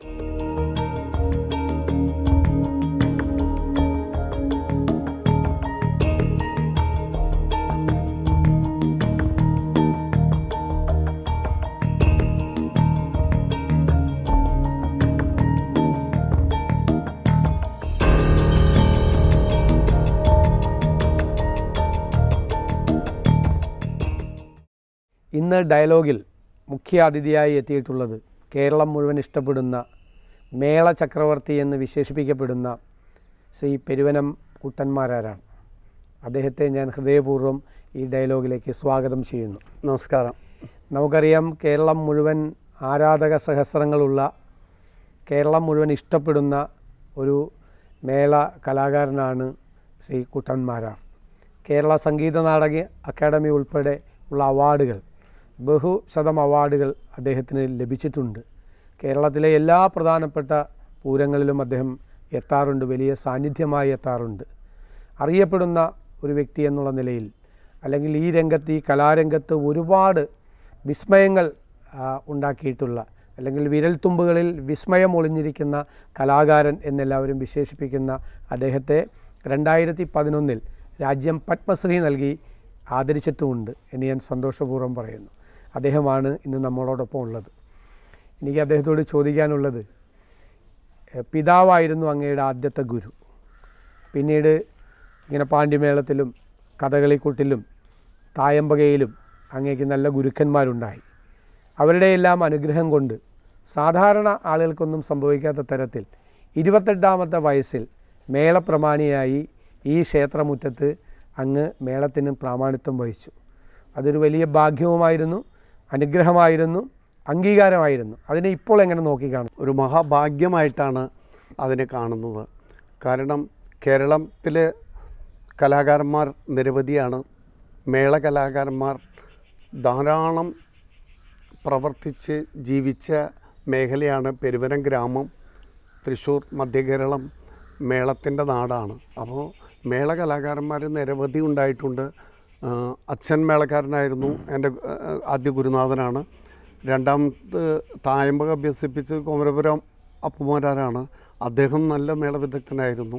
ഇന്ന് ഡയലോഗിൽ മുഖ്യ അതിഥിയായി എത്തിയിട്ടുള്ളത് കേരളം മുഴുവൻ ഇഷ്ടപ്പെടുന്ന മേള ചക്രവർത്തി എന്ന് വിശേഷിപ്പിക്കപ്പെടുന്ന ശ്രീ പെരുവനം കുട്ടന്മാരാരാണ് അദ്ദേഹത്തെ ഞാൻ ഹൃദയപൂർവ്വം ഈ ഡയലോഗിലേക്ക് സ്വാഗതം ചെയ്യുന്നു നമസ്കാരം നമുക്കറിയാം കേരളം മുഴുവൻ ആരാധക സഹസ്രങ്ങളുള്ള കേരളം മുഴുവൻ ഇഷ്ടപ്പെടുന്ന ഒരു മേള കലാകാരനാണ് ശ്രീ കുട്ടന്മാരാർ കേരള സംഗീത നാടക അക്കാദമി ഉൾപ്പെടെ ഉള്ള അവാർഡുകൾ ബഹുശതം അവാർഡുകൾ അദ്ദേഹത്തിന് ലഭിച്ചിട്ടുണ്ട് കേരളത്തിലെ എല്ലാ പ്രധാനപ്പെട്ട പൂരങ്ങളിലും അദ്ദേഹം എത്താറുണ്ട് വലിയ സാന്നിധ്യമായി എത്താറുണ്ട് അറിയപ്പെടുന്ന ഒരു വ്യക്തി എന്നുള്ള നിലയിൽ അല്ലെങ്കിൽ ഈ രംഗത്ത് ഈ കലാരംഗത്ത് ഒരുപാട് വിസ്മയങ്ങൾ ഉണ്ടാക്കിയിട്ടുള്ള അല്ലെങ്കിൽ വിരൽത്തുമ്പുകളിൽ വിസ്മയം ഒളിഞ്ഞിരിക്കുന്ന കലാകാരൻ എന്നെല്ലാവരും വിശേഷിപ്പിക്കുന്ന അദ്ദേഹത്തെ രണ്ടായിരത്തി പതിനൊന്നിൽ രാജ്യം പത്മശ്രീ നൽകി ആദരിച്ചിട്ടുമുണ്ട് എന്ന് ഞാൻ സന്തോഷപൂർവ്വം പറയുന്നു അദ്ദേഹമാണ് ഇന്ന് നമ്മളോടൊപ്പം ഉള്ളത് എനിക്ക് അദ്ദേഹത്തോട് ചോദിക്കാനുള്ളത് പിതാവായിരുന്നു അങ്ങയുടെ ആദ്യത്തെ ഗുരു പിന്നീട് ഇങ്ങനെ പാണ്ഡ്യമേളത്തിലും കഥകളിക്കൂട്ടിലും തായമ്പകയിലും അങ്ങേക്ക് നല്ല ഗുരുക്കന്മാരുണ്ടായി അവരുടെയെല്ലാം അനുഗ്രഹം കൊണ്ട് സാധാരണ ആളുകൾക്കൊന്നും സംഭവിക്കാത്ത തരത്തിൽ ഇരുപത്തെട്ടാമത്തെ വയസ്സിൽ മേളപ്രമാണിയായി ഈ ക്ഷേത്രമുറ്റത്ത് അങ്ങ് മേളത്തിന് പ്രാമാണിത്വം വഹിച്ചു അതൊരു വലിയ ഭാഗ്യവുമായിരുന്നു അനുഗ്രഹമായിരുന്നു അംഗീകാരമായിരുന്നു അതിനെ ഇപ്പോൾ എങ്ങനെ നോക്കിക്കാണും ഒരു മഹാഭാഗ്യമായിട്ടാണ് അതിനെ കാണുന്നത് കാരണം കേരളത്തിലെ കലാകാരന്മാർ നിരവധിയാണ് മേള കലാകാരന്മാർ ധാരാളം പ്രവർത്തിച്ച് ജീവിച്ച മേഖലയാണ് പെരുവനം ഗ്രാമം തൃശ്ശൂർ മധ്യകേരളം മേളത്തിൻ്റെ നാടാണ് അപ്പോൾ മേള കലാകാരന്മാർ നിരവധി ഉണ്ടായിട്ടുണ്ട് അച്ഛൻ മേളക്കാരനായിരുന്നു എൻ്റെ ആദ്യ ഗുരുനാഥനാണ് രണ്ടാമത് തായമ്പക അഭ്യസിപ്പിച്ച് കോമരപുരം അപ്പുമാരാരാണ് അദ്ദേഹം നല്ല മേളവിദഗ്ധനായിരുന്നു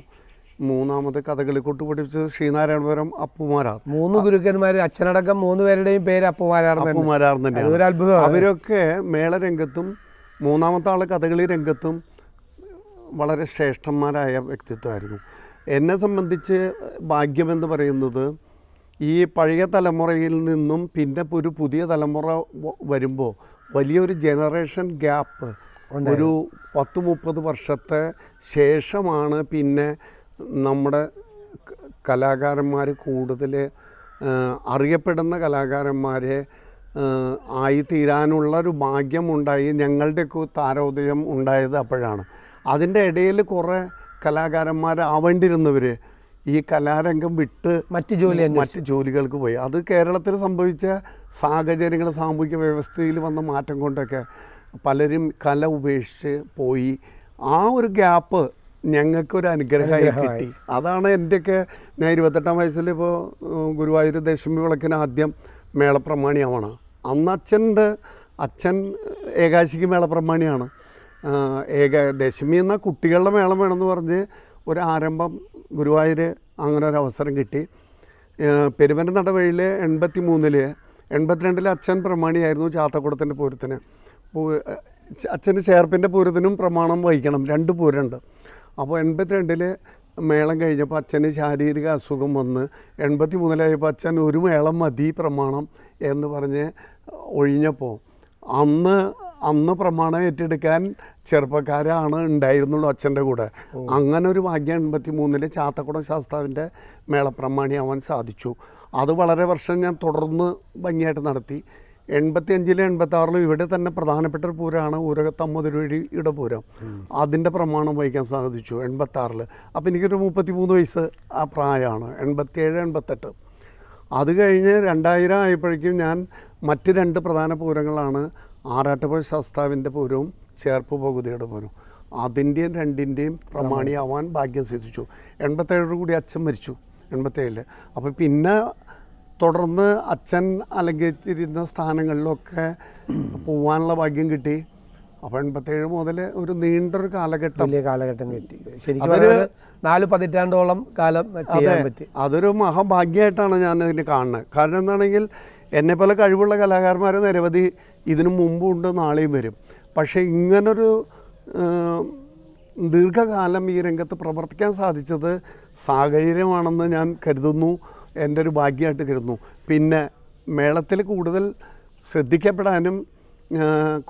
മൂന്നാമത് കഥകളിക്കൂട്ട് പഠിപ്പിച്ച് ശ്രീനാരായണപുരം അപ്പുമാരാർ മൂന്ന് ഗുരുക്കന്മാർ അച്ഛനടക്കം മൂന്ന് പേരുടെയും പേര് അപ്പുമാരാർന്ന് അപ്പുമാരാർന്ന് തന്നെയാണ് അവരൊക്കെ രംഗത്തും മൂന്നാമത്തെ ആൾ കഥകളി രംഗത്തും വളരെ ശ്രേഷ്ഠന്മാരായ വ്യക്തിത്വമായിരുന്നു എന്നെ സംബന്ധിച്ച് ഭാഗ്യമെന്ന് പറയുന്നത് ഈ പഴയ തലമുറയിൽ നിന്നും പിന്നെ ഒരു പുതിയ തലമുറ വരുമ്പോൾ വലിയൊരു ജനറേഷൻ ഗ്യാപ്പ് ഒരു പത്ത് മുപ്പത് വർഷത്തെ ശേഷമാണ് പിന്നെ നമ്മുടെ കലാകാരന്മാർ കൂടുതൽ അറിയപ്പെടുന്ന കലാകാരന്മാരെ ആയിത്തീരാനുള്ള ഒരു ഭാഗ്യമുണ്ടായി ഞങ്ങളുടെയൊക്കെ താരോദയം ഉണ്ടായത് അപ്പോഴാണ് അതിൻ്റെ ഇടയിൽ കുറേ കലാകാരന്മാരാവേണ്ടിയിരുന്നവർ ഈ കലാരംഗം വിട്ട് മറ്റ് ജോലി മറ്റ് ജോലികൾക്ക് പോയി അത് കേരളത്തിൽ സംഭവിച്ച സാഹചര്യങ്ങൾ സാമൂഹിക വ്യവസ്ഥയിൽ വന്ന മാറ്റം കൊണ്ടൊക്കെ പലരും കല ഉപേക്ഷിച്ച് പോയി ആ ഒരു ഗ്യാപ്പ് ഞങ്ങൾക്കൊരു അനുഗ്രഹമായി കിട്ടി അതാണ് എൻ്റെയൊക്കെ ഞാൻ ഇരുപത്തെട്ടാം വയസ്സിൽ ഇപ്പോൾ ഗുരുവായൂർ ദേശമി വിളക്കിന് ആദ്യം മേളപ്രമാണിയാവണം അന്ന് അച്ഛൻ്റെ അച്ഛൻ ഏകാശിക്ക് മേളപ്രമാണിയാണ് ഏക ദശമി എന്ന കുട്ടികളുടെ മേളം വേണമെന്ന് പറഞ്ഞ് ഒരു ആരംഭം ഗുരുവായൂർ അങ്ങനെ ഒരു അവസരം കിട്ടി പെരുമരുന്നട വഴിയിൽ എൺപത്തി മൂന്നിൽ എൺപത്തിരണ്ടിൽ അച്ഛൻ പ്രമാണിയായിരുന്നു ചാത്തക്കുടത്തിൻ്റെ പൂരത്തിന് അച്ഛൻ്റെ ചേർപ്പിൻ്റെ പൂരത്തിനും പ്രമാണം വഹിക്കണം രണ്ട് പൂരമുണ്ട് അപ്പോൾ എൺപത്തിരണ്ടിൽ മേളം കഴിഞ്ഞപ്പോൾ അച്ഛന് ശാരീരിക അസുഖം വന്ന് എൺപത്തി മൂന്നിലായപ്പോൾ അച്ഛൻ ഒരു മേളം മതി പ്രമാണം എന്ന് പറഞ്ഞ് ഒഴിഞ്ഞപ്പോൾ അന്ന് അന്ന് പ്രമാണം ഏറ്റെടുക്കാൻ ചെറുപ്പക്കാരാണ് ഉണ്ടായിരുന്നുള്ളൂ അച്ഛൻ്റെ കൂടെ അങ്ങനെ ഒരു ഭാഗ്യം എൺപത്തി മൂന്നിൽ ചാത്തക്കുടം ശാസ്താവിൻ്റെ മേളപ്രമാണിയാവാൻ സാധിച്ചു അത് വളരെ വർഷം ഞാൻ തുടർന്ന് ഭംഗിയായിട്ട് നടത്തി എൺപത്തി അഞ്ചിലും എൺപത്തി ആറിലും ഇവിടെ തന്നെ പ്രധാനപ്പെട്ട ഒരു പൂരമാണ് ഊരകത്തമ്മതിരുവഴി ഇടപൂരം അതിൻ്റെ പ്രമാണം വഹിക്കാൻ സാധിച്ചു എൺപത്തി ആറിൽ അപ്പോൾ എനിക്കൊരു മുപ്പത്തി മൂന്ന് വയസ്സ് ആ പ്രായമാണ് ഏഴ് എൺപത്തെട്ട് അത് കഴിഞ്ഞ് രണ്ടായിരം ആയപ്പോഴേക്കും ഞാൻ മറ്റ് രണ്ട് പ്രധാന പൂരങ്ങളാണ് ആറാട്ടുപുഴ ശാസ്താവിൻ്റെ പൂരവും ചേർപ്പ് പകുതിയുടെ പൂരവും അതിൻ്റെയും രണ്ടിൻ്റെയും പ്രമാണിയാവാൻ ഭാഗ്യം സിദ്ധിച്ചു എൺപത്തേഴോട് കൂടി അച്ഛൻ മരിച്ചു എൺപത്തേഴില് അപ്പോൾ പിന്നെ തുടർന്ന് അച്ഛൻ അലങ്കരിച്ചിരുന്ന സ്ഥാനങ്ങളിലൊക്കെ പോവാനുള്ള ഭാഗ്യം കിട്ടി അപ്പോൾ എൺപത്തേഴ് മുതൽ ഒരു നീണ്ടൊരു കാലഘട്ടം വലിയ കാലഘട്ടം കിട്ടി ശരിക്കും നാല് പതിറ്റാണ്ടോളം കാലം ചെയ്യാൻ അതൊരു മഹാഭാഗ്യമായിട്ടാണ് ഞാൻ ഇതിന് കാണുന്നത് കാരണം എന്താണെങ്കിൽ പോലെ കഴിവുള്ള കലാകാരന്മാർ നിരവധി ഇതിനു മുമ്പും ഉണ്ട് നാളെയും വരും പക്ഷേ ഇങ്ങനൊരു ദീർഘകാലം ഈ രംഗത്ത് പ്രവർത്തിക്കാൻ സാധിച്ചത് സാഹചര്യമാണെന്ന് ഞാൻ കരുതുന്നു എൻ്റെ ഒരു ഭാഗ്യമായിട്ട് കരുതുന്നു പിന്നെ മേളത്തിൽ കൂടുതൽ ശ്രദ്ധിക്കപ്പെടാനും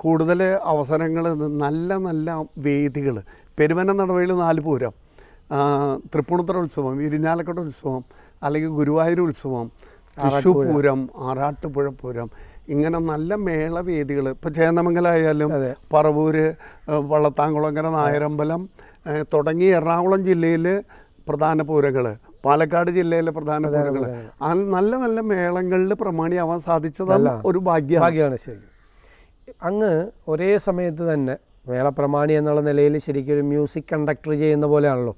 കൂടുതൽ അവസരങ്ങൾ നല്ല നല്ല വേദികൾ പെരുവന നടവയിൽ നാല് പൂരം തൃപ്പൂണിത്തറ ഉത്സവം ഇരിഞ്ഞാലക്കുട ഉത്സവം അല്ലെങ്കിൽ ഗുരുവായൂർ ഉത്സവം തൃശൂപ്പൂരം ആറാട്ടുപുഴ പൂരം ഇങ്ങനെ നല്ല മേളവേദികൾ ഇപ്പൊ ചേന്നമംഗലായാലും പറവൂര് അങ്ങനെ നായരമ്പലം തുടങ്ങി എറണാകുളം ജില്ലയിൽ പ്രധാന പൂരങ്ങൾ പാലക്കാട് ജില്ലയിലെ പ്രധാന പൂരങ്ങൾ നല്ല നല്ല മേളങ്ങളിൽ പ്രമാണിയാവാൻ സാധിച്ചതല്ല ഒരു ഭാഗ്യമാണ് ശരി അങ്ങ് ഒരേ സമയത്ത് തന്നെ മേളപ്രമാണി എന്നുള്ള നിലയിൽ ശരിക്കും ഒരു മ്യൂസിക് കണ്ടക്ടർ ചെയ്യുന്ന പോലെയാണല്ലോ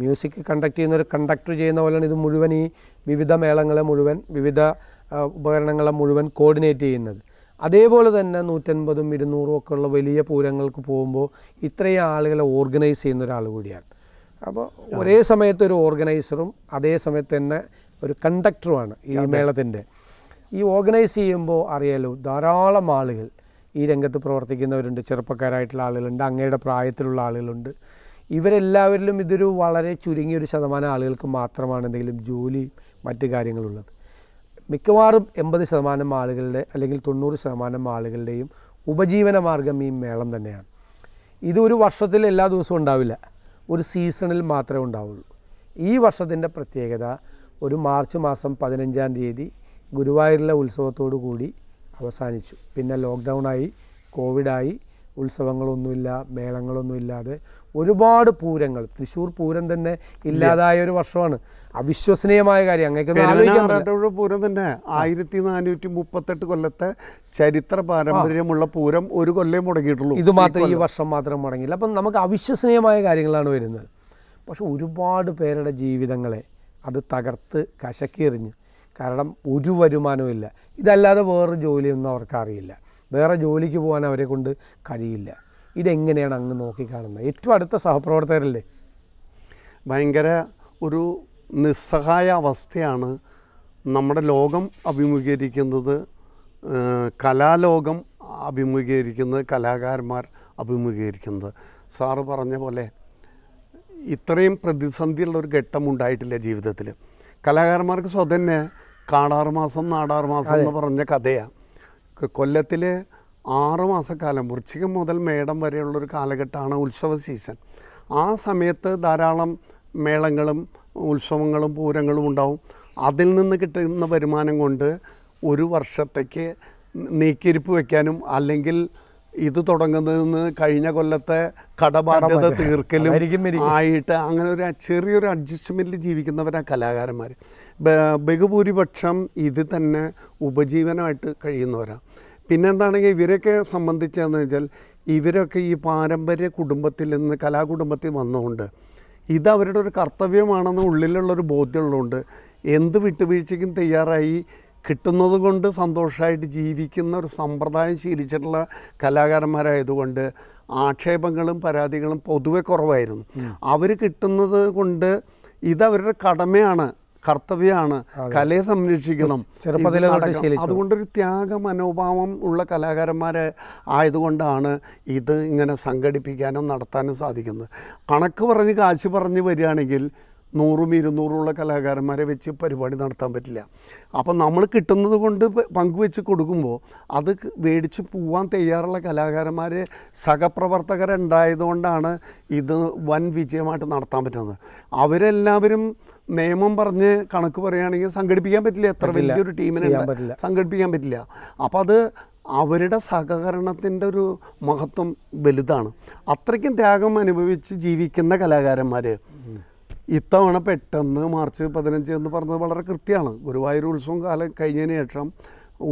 മ്യൂസിക് കണ്ടക്ട് ചെയ്യുന്ന ഒരു കണ്ടക്ടർ ചെയ്യുന്ന പോലെയാണ് ഇത് മുഴുവൻ ഈ വിവിധ മേളങ്ങളെ മുഴുവൻ വിവിധ ഉപകരണങ്ങളെ മുഴുവൻ കോർഡിനേറ്റ് ചെയ്യുന്നത് അതേപോലെ തന്നെ നൂറ്റൻപതും ഇരുന്നൂറും ഒക്കെ ഉള്ള വലിയ പൂരങ്ങൾക്ക് പോകുമ്പോൾ ഇത്രയും ആളുകളെ ഓർഗനൈസ് ചെയ്യുന്ന ഒരാൾ കൂടിയാണ് അപ്പോൾ ഒരേ സമയത്ത് ഒരു ഓർഗനൈസറും അതേ സമയത്ത് തന്നെ ഒരു കണ്ടക്ടറുമാണ് ഈ മേളത്തിൻ്റെ ഈ ഓർഗനൈസ് ചെയ്യുമ്പോൾ അറിയാലോ ധാരാളം ആളുകൾ ഈ രംഗത്ത് പ്രവർത്തിക്കുന്നവരുണ്ട് ചെറുപ്പക്കാരായിട്ടുള്ള ആളുകളുണ്ട് അങ്ങയുടെ പ്രായത്തിലുള്ള ആളുകളുണ്ട് ഇവരെല്ലാവരിലും ഇതൊരു വളരെ ചുരുങ്ങിയൊരു ശതമാനം ആളുകൾക്ക് മാത്രമാണ് എന്തെങ്കിലും ജോലി മറ്റ് കാര്യങ്ങളുള്ളത് മിക്കവാറും എൺപത് ശതമാനം ആളുകളുടെ അല്ലെങ്കിൽ തൊണ്ണൂറ് ശതമാനം ആളുകളുടെയും ഉപജീവന മാർഗം ഈ മേളം തന്നെയാണ് ഇത് ഒരു വർഷത്തിൽ എല്ലാ ദിവസവും ഉണ്ടാവില്ല ഒരു സീസണിൽ മാത്രമേ ഉണ്ടാവുള്ളൂ ഈ വർഷത്തിൻ്റെ പ്രത്യേകത ഒരു മാർച്ച് മാസം പതിനഞ്ചാം തീയതി ഗുരുവായൂരിലെ ഉത്സവത്തോടു കൂടി അവസാനിച്ചു പിന്നെ ലോക്ക്ഡൗണായി കോവിഡായി ഉത്സവങ്ങളൊന്നുമില്ല മേളങ്ങളൊന്നുമില്ലാതെ ഒരുപാട് പൂരങ്ങൾ തൃശ്ശൂർ പൂരം തന്നെ ഇല്ലാതായ ഒരു വർഷമാണ് അവിശ്വസനീയമായ കാര്യം അങ്ങേക്ക് പൂരം തന്നെ ആയിരത്തി നാനൂറ്റി മുപ്പത്തെട്ട് കൊല്ലത്തെ ചരിത്ര പാരമ്പര്യമുള്ള പൂരം ഒരു കൊല്ലം മുടങ്ങിയിട്ടുള്ളൂ ഇത് മാത്രം ഈ വർഷം മാത്രം മുടങ്ങിയില്ല അപ്പം നമുക്ക് അവിശ്വസനീയമായ കാര്യങ്ങളാണ് വരുന്നത് പക്ഷെ ഒരുപാട് പേരുടെ ജീവിതങ്ങളെ അത് തകർത്ത് കശക്കിയെറിഞ്ഞ് കാരണം ഒരു വരുമാനമില്ല ഇതല്ലാതെ വേറെ ജോലിയൊന്നും അവർക്കറിയില്ല വേറെ ജോലിക്ക് പോകാൻ അവരെ കൊണ്ട് കഴിയില്ല ഇതെങ്ങനെയാണ് അങ്ങ് നോക്കിക്കാണുന്നത് ഏറ്റവും അടുത്ത സഹപ്രവർത്തകരല്ലേ ഭയങ്കര ഒരു നിസ്സഹായ അവസ്ഥയാണ് നമ്മുടെ ലോകം അഭിമുഖീകരിക്കുന്നത് കലാലോകം അഭിമുഖീകരിക്കുന്നത് കലാകാരന്മാർ അഭിമുഖീകരിക്കുന്നത് സാറ് പറഞ്ഞ പോലെ ഇത്രയും പ്രതിസന്ധിയുള്ള ഒരു ഘട്ടം ഉണ്ടായിട്ടില്ല ജീവിതത്തിൽ കലാകാരന്മാർക്ക് സ്വതന്നെ കാടാറ് മാസം നാടാറ് മാസം എന്ന് പറഞ്ഞ കഥയാണ് കൊല്ലത്തിലെ ആറ് മാസക്കാലം വൃശ്ചികം മുതൽ മേടം വരെയുള്ളൊരു കാലഘട്ടമാണ് ഉത്സവ സീസൺ ആ സമയത്ത് ധാരാളം മേളങ്ങളും ഉത്സവങ്ങളും പൂരങ്ങളും ഉണ്ടാവും അതിൽ നിന്ന് കിട്ടുന്ന വരുമാനം കൊണ്ട് ഒരു വർഷത്തേക്ക് നീക്കിരിപ്പ് വയ്ക്കാനും അല്ലെങ്കിൽ ഇത് തുടങ്ങുന്നതെന്ന് കഴിഞ്ഞ കൊല്ലത്തെ കടബാധ്യത തീർക്കലും ആയിട്ട് അങ്ങനെ ഒരു ചെറിയൊരു അഡ്ജസ്റ്റ്മെൻറ്റിൽ ജീവിക്കുന്നവരാണ് കലാകാരന്മാർ ബഹുഭൂരിപക്ഷം ഇത് തന്നെ ഉപജീവനമായിട്ട് കഴിയുന്നവരാണ് പിന്നെന്താണെങ്കിൽ ഇവരെയൊക്കെ സംബന്ധിച്ചതെന്ന് വെച്ചാൽ ഇവരൊക്കെ ഈ പാരമ്പര്യ കുടുംബത്തിൽ നിന്ന് കലാകുടുംബത്തിൽ വന്നുകൊണ്ട് ഇത് അവരുടെ ഒരു കർത്തവ്യമാണെന്ന് ഉള്ളിലുള്ളൊരു ബോധ്യമുള്ളതുകൊണ്ട് എന്ത് വിട്ടുവീഴ്ചയ്ക്കും തയ്യാറായി കിട്ടുന്നത് കൊണ്ട് സന്തോഷമായിട്ട് ജീവിക്കുന്ന ഒരു സമ്പ്രദായം ശീലിച്ചിട്ടുള്ള കലാകാരന്മാരായതുകൊണ്ട് ആക്ഷേപങ്ങളും പരാതികളും പൊതുവെ കുറവായിരുന്നു അവർ കിട്ടുന്നത് കൊണ്ട് ഇത് അവരുടെ കടമയാണ് കർത്തവ്യമാണ് കലയെ സംരക്ഷിക്കണം അതുകൊണ്ടൊരു ത്യാഗ മനോഭാവം ഉള്ള കലാകാരന്മാരെ ആയതുകൊണ്ടാണ് ഇത് ഇങ്ങനെ സംഘടിപ്പിക്കാനും നടത്താനും സാധിക്കുന്നത് കണക്ക് പറഞ്ഞ് കാശ് പറഞ്ഞ് വരികയാണെങ്കിൽ നൂറും ഇരുന്നൂറുമുള്ള കലാകാരന്മാരെ വെച്ച് പരിപാടി നടത്താൻ പറ്റില്ല അപ്പം നമ്മൾ കിട്ടുന്നത് കൊണ്ട് പങ്കുവെച്ച് കൊടുക്കുമ്പോൾ അത് മേടിച്ച് പോവാൻ തയ്യാറുള്ള കലാകാരന്മാർ സഹപ്രവർത്തകരുണ്ടായതുകൊണ്ടാണ് ഇത് വൻ വിജയമായിട്ട് നടത്താൻ പറ്റുന്നത് അവരെല്ലാവരും നിയമം പറഞ്ഞ് കണക്ക് പറയുകയാണെങ്കിൽ സംഘടിപ്പിക്കാൻ പറ്റില്ല എത്ര വലിയൊരു ടീമിനെ സംഘടിപ്പിക്കാൻ പറ്റില്ല അപ്പോൾ അത് അവരുടെ സഹകരണത്തിൻ്റെ ഒരു മഹത്വം വലുതാണ് അത്രയ്ക്കും ത്യാഗം അനുഭവിച്ച് ജീവിക്കുന്ന കലാകാരന്മാർ ഇത്തവണ പെട്ടെന്ന് മാർച്ച് പതിനഞ്ച് എന്ന് പറഞ്ഞത് വളരെ കൃത്യമാണ് ഗുരുവായൂർ ഉത്സവം കാലം കഴിഞ്ഞതിന് ശേഷം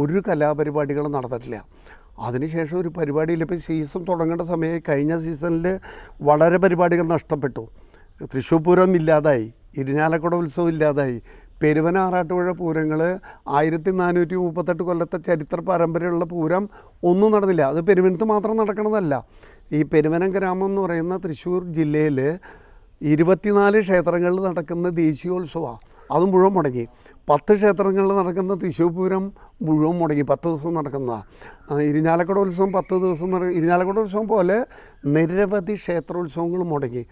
ഒരു കലാപരിപാടികളും നടന്നിട്ടില്ല അതിനുശേഷം ഒരു പരിപാടിയിൽ ഇപ്പോൾ സീസൺ തുടങ്ങേണ്ട സമയം കഴിഞ്ഞ സീസണിൽ വളരെ പരിപാടികൾ നഷ്ടപ്പെട്ടു തൃശ്ശൂർ പൂരം ഇല്ലാതായി ഇരിഞ്ഞാലക്കുട ഉത്സവം ഇല്ലാതായി പെരുവന ആറാട്ടുപുഴ പൂരങ്ങൾ ആയിരത്തി നാനൂറ്റി മുപ്പത്തെട്ട് കൊല്ലത്തെ ചരിത്ര പരമ്പരയുള്ള പൂരം ഒന്നും നടന്നില്ല അത് പെരുവനത്ത് മാത്രം നടക്കണതല്ല ഈ പെരുവനം ഗ്രാമം എന്ന് പറയുന്ന തൃശ്ശൂർ ജില്ലയിൽ ഇരുപത്തിനാല് ക്ഷേത്രങ്ങളിൽ നടക്കുന്ന ദേശീയോത്സവമാണ് അത് മുഴുവൻ മുടങ്ങി പത്ത് ക്ഷേത്രങ്ങളിൽ നടക്കുന്ന തൃശ്ശൂർപൂരം മുഴുവൻ മുടങ്ങി പത്ത് ദിവസം നടക്കുന്ന ഇരിഞ്ഞാലക്കുട ഉത്സവം പത്ത് ദിവസം നട ഇരിഞ്ഞാലക്കുട ഉത്സവം പോലെ നിരവധി ക്ഷേത്രോത്സവങ്ങൾ മുടങ്ങി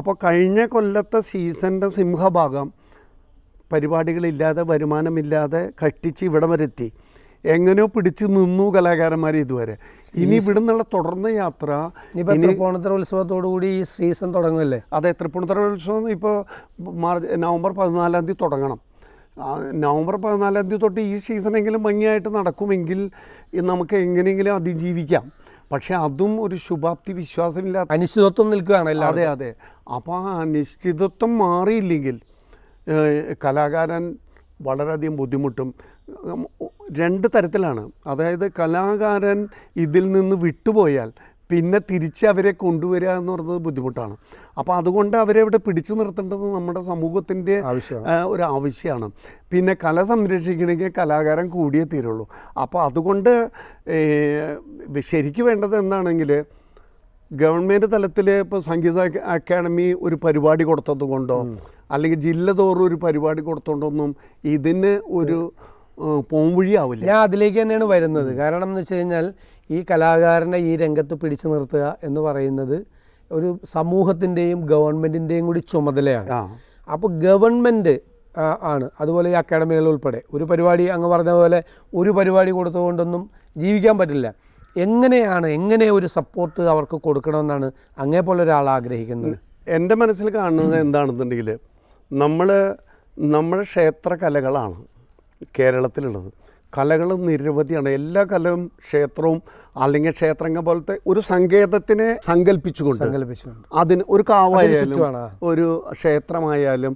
അപ്പോൾ കഴിഞ്ഞ കൊല്ലത്തെ സീസണിൻ്റെ സിംഹഭാഗം പരിപാടികളില്ലാതെ വരുമാനമില്ലാതെ കഷ്ടിച്ച് ഇവിടെ വരെത്തി എങ്ങനെയോ പിടിച്ചു നിന്നു കലാകാരന്മാർ ഇതുവരെ ഇനി ഇവിടെ നിന്നുള്ള തുടർന്ന യാത്ര തൃപ്പൂണിത്തറ ഉത്സവത്തോടു കൂടി ഈ സീസൺ തുടങ്ങുമല്ലേ അതെ തൃപ്പൂണിത്തറ ഉത്സവം ഇപ്പോൾ മാർച്ച് നവംബർ പതിനാലാം തീയതി തുടങ്ങണം നവംബർ പതിനാലാം തീയതി തൊട്ട് ഈ സീസണെങ്കിലും ഭംഗിയായിട്ട് നടക്കുമെങ്കിൽ നമുക്ക് എങ്ങനെയെങ്കിലും അതിജീവിക്കാം പക്ഷേ അതും ഒരു ശുഭാപ്തി വിശ്വാസമില്ലാത്ത അനിശ്ചിതത്വം നിൽക്കുകയാണല്ലോ അതെ അതെ അപ്പോൾ ആ അനിശ്ചിതത്വം മാറിയില്ലെങ്കിൽ കലാകാരൻ വളരെയധികം ബുദ്ധിമുട്ടും രണ്ട് തരത്തിലാണ് അതായത് കലാകാരൻ ഇതിൽ നിന്ന് വിട്ടുപോയാൽ പിന്നെ തിരിച്ച് അവരെ കൊണ്ടുവരിക എന്ന് പറയുന്നത് ബുദ്ധിമുട്ടാണ് അപ്പോൾ അതുകൊണ്ട് അവരെ ഇവിടെ പിടിച്ചു നിർത്തേണ്ടത് നമ്മുടെ സമൂഹത്തിൻ്റെ ഒരു ആവശ്യമാണ് പിന്നെ കല സംരക്ഷിക്കണമെങ്കിൽ കലാകാരൻ കൂടിയേ തീരുള്ളൂ അപ്പോൾ അതുകൊണ്ട് ശരിക്കും വേണ്ടത് എന്താണെങ്കിൽ ഗവൺമെൻറ് തലത്തിൽ ഇപ്പോൾ സംഗീത അക്കാഡമി ഒരു പരിപാടി കൊടുത്തത് കൊണ്ടോ അല്ലെങ്കിൽ ജില്ല തോറും ഒരു പരിപാടി കൊടുത്തോണ്ടൊന്നും ഇതിന് ഒരു പോംവഴിയാവില്ല ഞാൻ അതിലേക്ക് തന്നെയാണ് വരുന്നത് കാരണം എന്ന് വെച്ച് കഴിഞ്ഞാൽ ഈ കലാകാരനെ ഈ രംഗത്ത് പിടിച്ചു നിർത്തുക എന്ന് പറയുന്നത് ഒരു സമൂഹത്തിൻ്റെയും ഗവൺമെൻറ്റിൻ്റെയും കൂടി ചുമതലയാണ് അപ്പോൾ ഗവൺമെൻറ് ആണ് അതുപോലെ ഈ അക്കാഡമികൾ ഉൾപ്പെടെ ഒരു പരിപാടി അങ്ങ് പറഞ്ഞ പോലെ ഒരു പരിപാടി കൊടുത്തുകൊണ്ടൊന്നും ജീവിക്കാൻ പറ്റില്ല എങ്ങനെയാണ് എങ്ങനെ ഒരു സപ്പോർട്ട് അവർക്ക് കൊടുക്കണമെന്നാണ് അങ്ങേ പോലെ ഒരാൾ ആഗ്രഹിക്കുന്നത് എൻ്റെ മനസ്സിൽ കാണുന്നത് എന്താണെന്നുണ്ടെങ്കിൽ നമ്മൾ നമ്മുടെ ക്ഷേത്ര കലകളാണ് കേരളത്തിലുള്ളത് കലകൾ നിരവധിയാണ് എല്ലാ കലയും ക്ഷേത്രവും അല്ലെങ്കിൽ ക്ഷേത്രങ്ങൾ പോലത്തെ ഒരു സങ്കേതത്തിനെ സങ്കല്പിച്ചുകൊണ്ട് അതിന് ഒരു കാവായാലും ഒരു ക്ഷേത്രമായാലും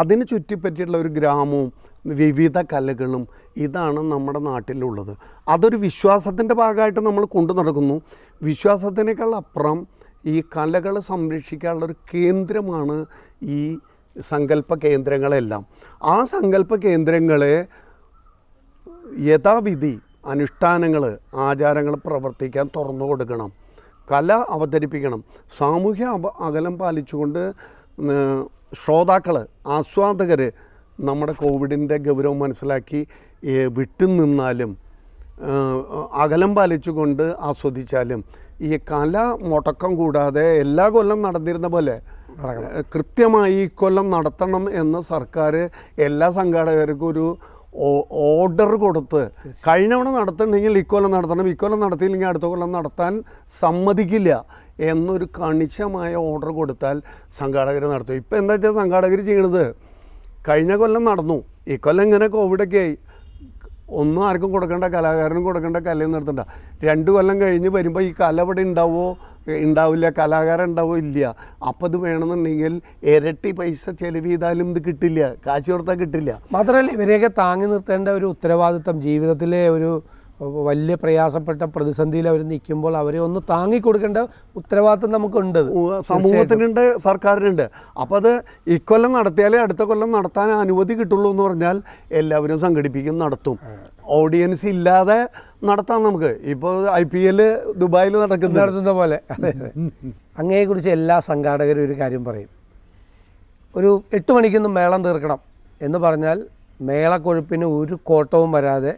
അതിന് ചുറ്റിപ്പറ്റിയിട്ടുള്ള ഒരു ഗ്രാമവും വിവിധ കലകളും ഇതാണ് നമ്മുടെ നാട്ടിലുള്ളത് അതൊരു വിശ്വാസത്തിൻ്റെ ഭാഗമായിട്ട് നമ്മൾ കൊണ്ടു നടക്കുന്നു വിശ്വാസത്തിനേക്കാൾ അപ്പുറം ഈ കലകൾ സംരക്ഷിക്കാനുള്ള ഒരു കേന്ദ്രമാണ് ഈ സങ്കല്പ കേന്ദ്രങ്ങളെല്ലാം ആ സങ്കല്പ കേന്ദ്രങ്ങളെ യഥാവിധി അനുഷ്ഠാനങ്ങൾ ആചാരങ്ങൾ പ്രവർത്തിക്കാൻ തുറന്നു കൊടുക്കണം കല അവതരിപ്പിക്കണം സാമൂഹ്യ അകലം പാലിച്ചുകൊണ്ട് ശ്രോതാക്കൾ ആസ്വാദകർ നമ്മുടെ കോവിഡിൻ്റെ ഗൗരവം മനസ്സിലാക്കി വിട്ടു നിന്നാലും അകലം പാലിച്ചുകൊണ്ട് ആസ്വദിച്ചാലും ഈ കല മുടക്കം കൂടാതെ എല്ലാ കൊല്ലം നടന്നിരുന്ന പോലെ കൃത്യമായി ഈ കൊല്ലം നടത്തണം എന്ന് സർക്കാർ എല്ലാ സംഘാടകർക്കും ഒരു ഓർഡർ കൊടുത്ത് കഴിഞ്ഞവണ തവണ നടത്തണമെങ്കിൽ ഇക്കൊല്ലം നടത്തണം ഇക്കൊല്ലം നടത്തിയില്ലെങ്കിൽ അടുത്ത കൊല്ലം നടത്താൻ സമ്മതിക്കില്ല എന്നൊരു കണിശമായ ഓർഡർ കൊടുത്താൽ സംഘാടകർ നടത്തും ഇപ്പം എന്താ വെച്ചാൽ സംഘാടകർ ചെയ്യണത് കഴിഞ്ഞ കൊല്ലം നടന്നു ഇക്കൊല്ലം ഇങ്ങനെ കോവിഡൊക്കെ ആയി ഒന്നും ആർക്കും കൊടുക്കേണ്ട കലാകാരനും കൊടുക്കേണ്ട കലയും നിർത്തണ്ട രണ്ട് കൊല്ലം കഴിഞ്ഞ് വരുമ്പോൾ ഈ കല ഇവിടെ ഉണ്ടാവുമോ ഉണ്ടാവില്ല കലാകാരൻ ഉണ്ടാവോ ഇല്ല അപ്പം ഇത് വേണമെന്നുണ്ടെങ്കിൽ ഇരട്ടി പൈസ ചെലവ് ചെയ്താലും ഇത് കിട്ടില്ല കാശ് കൊടുത്താൽ കിട്ടില്ല മാത്രമല്ല ഇവരെയൊക്കെ താങ്ങി നിർത്തേണ്ട ഒരു ഉത്തരവാദിത്തം ജീവിതത്തിലെ ഒരു വലിയ പ്രയാസപ്പെട്ട പ്രതിസന്ധിയിൽ അവർ നിൽക്കുമ്പോൾ അവരെ ഒന്ന് താങ്ങിക്കൊടുക്കേണ്ട ഉത്തരവാദിത്തം നമുക്കുണ്ട് സമൂഹത്തിനുണ്ട് സർക്കാരിനുണ്ട് അപ്പോൾ അത് ഇക്കൊല്ലം നടത്തിയാലേ അടുത്ത കൊല്ലം നടത്താൻ അനുമതി കിട്ടുള്ളൂ എന്ന് പറഞ്ഞാൽ എല്ലാവരും സംഘടിപ്പിക്കും നടത്തും ഓഡിയൻസ് ഇല്ലാതെ നടത്താം നമുക്ക് ഇപ്പോൾ ഐ പി എൽ ദുബായിൽ നടക്കുന്ന നടത്തുന്ന പോലെ അങ്ങയെക്കുറിച്ച് എല്ലാ സംഘാടകരും ഒരു കാര്യം പറയും ഒരു എട്ട് മണിക്കൊന്നും മേളം തീർക്കണം എന്ന് പറഞ്ഞാൽ മേളക്കൊഴുപ്പിന് ഒരു കോട്ടവും വരാതെ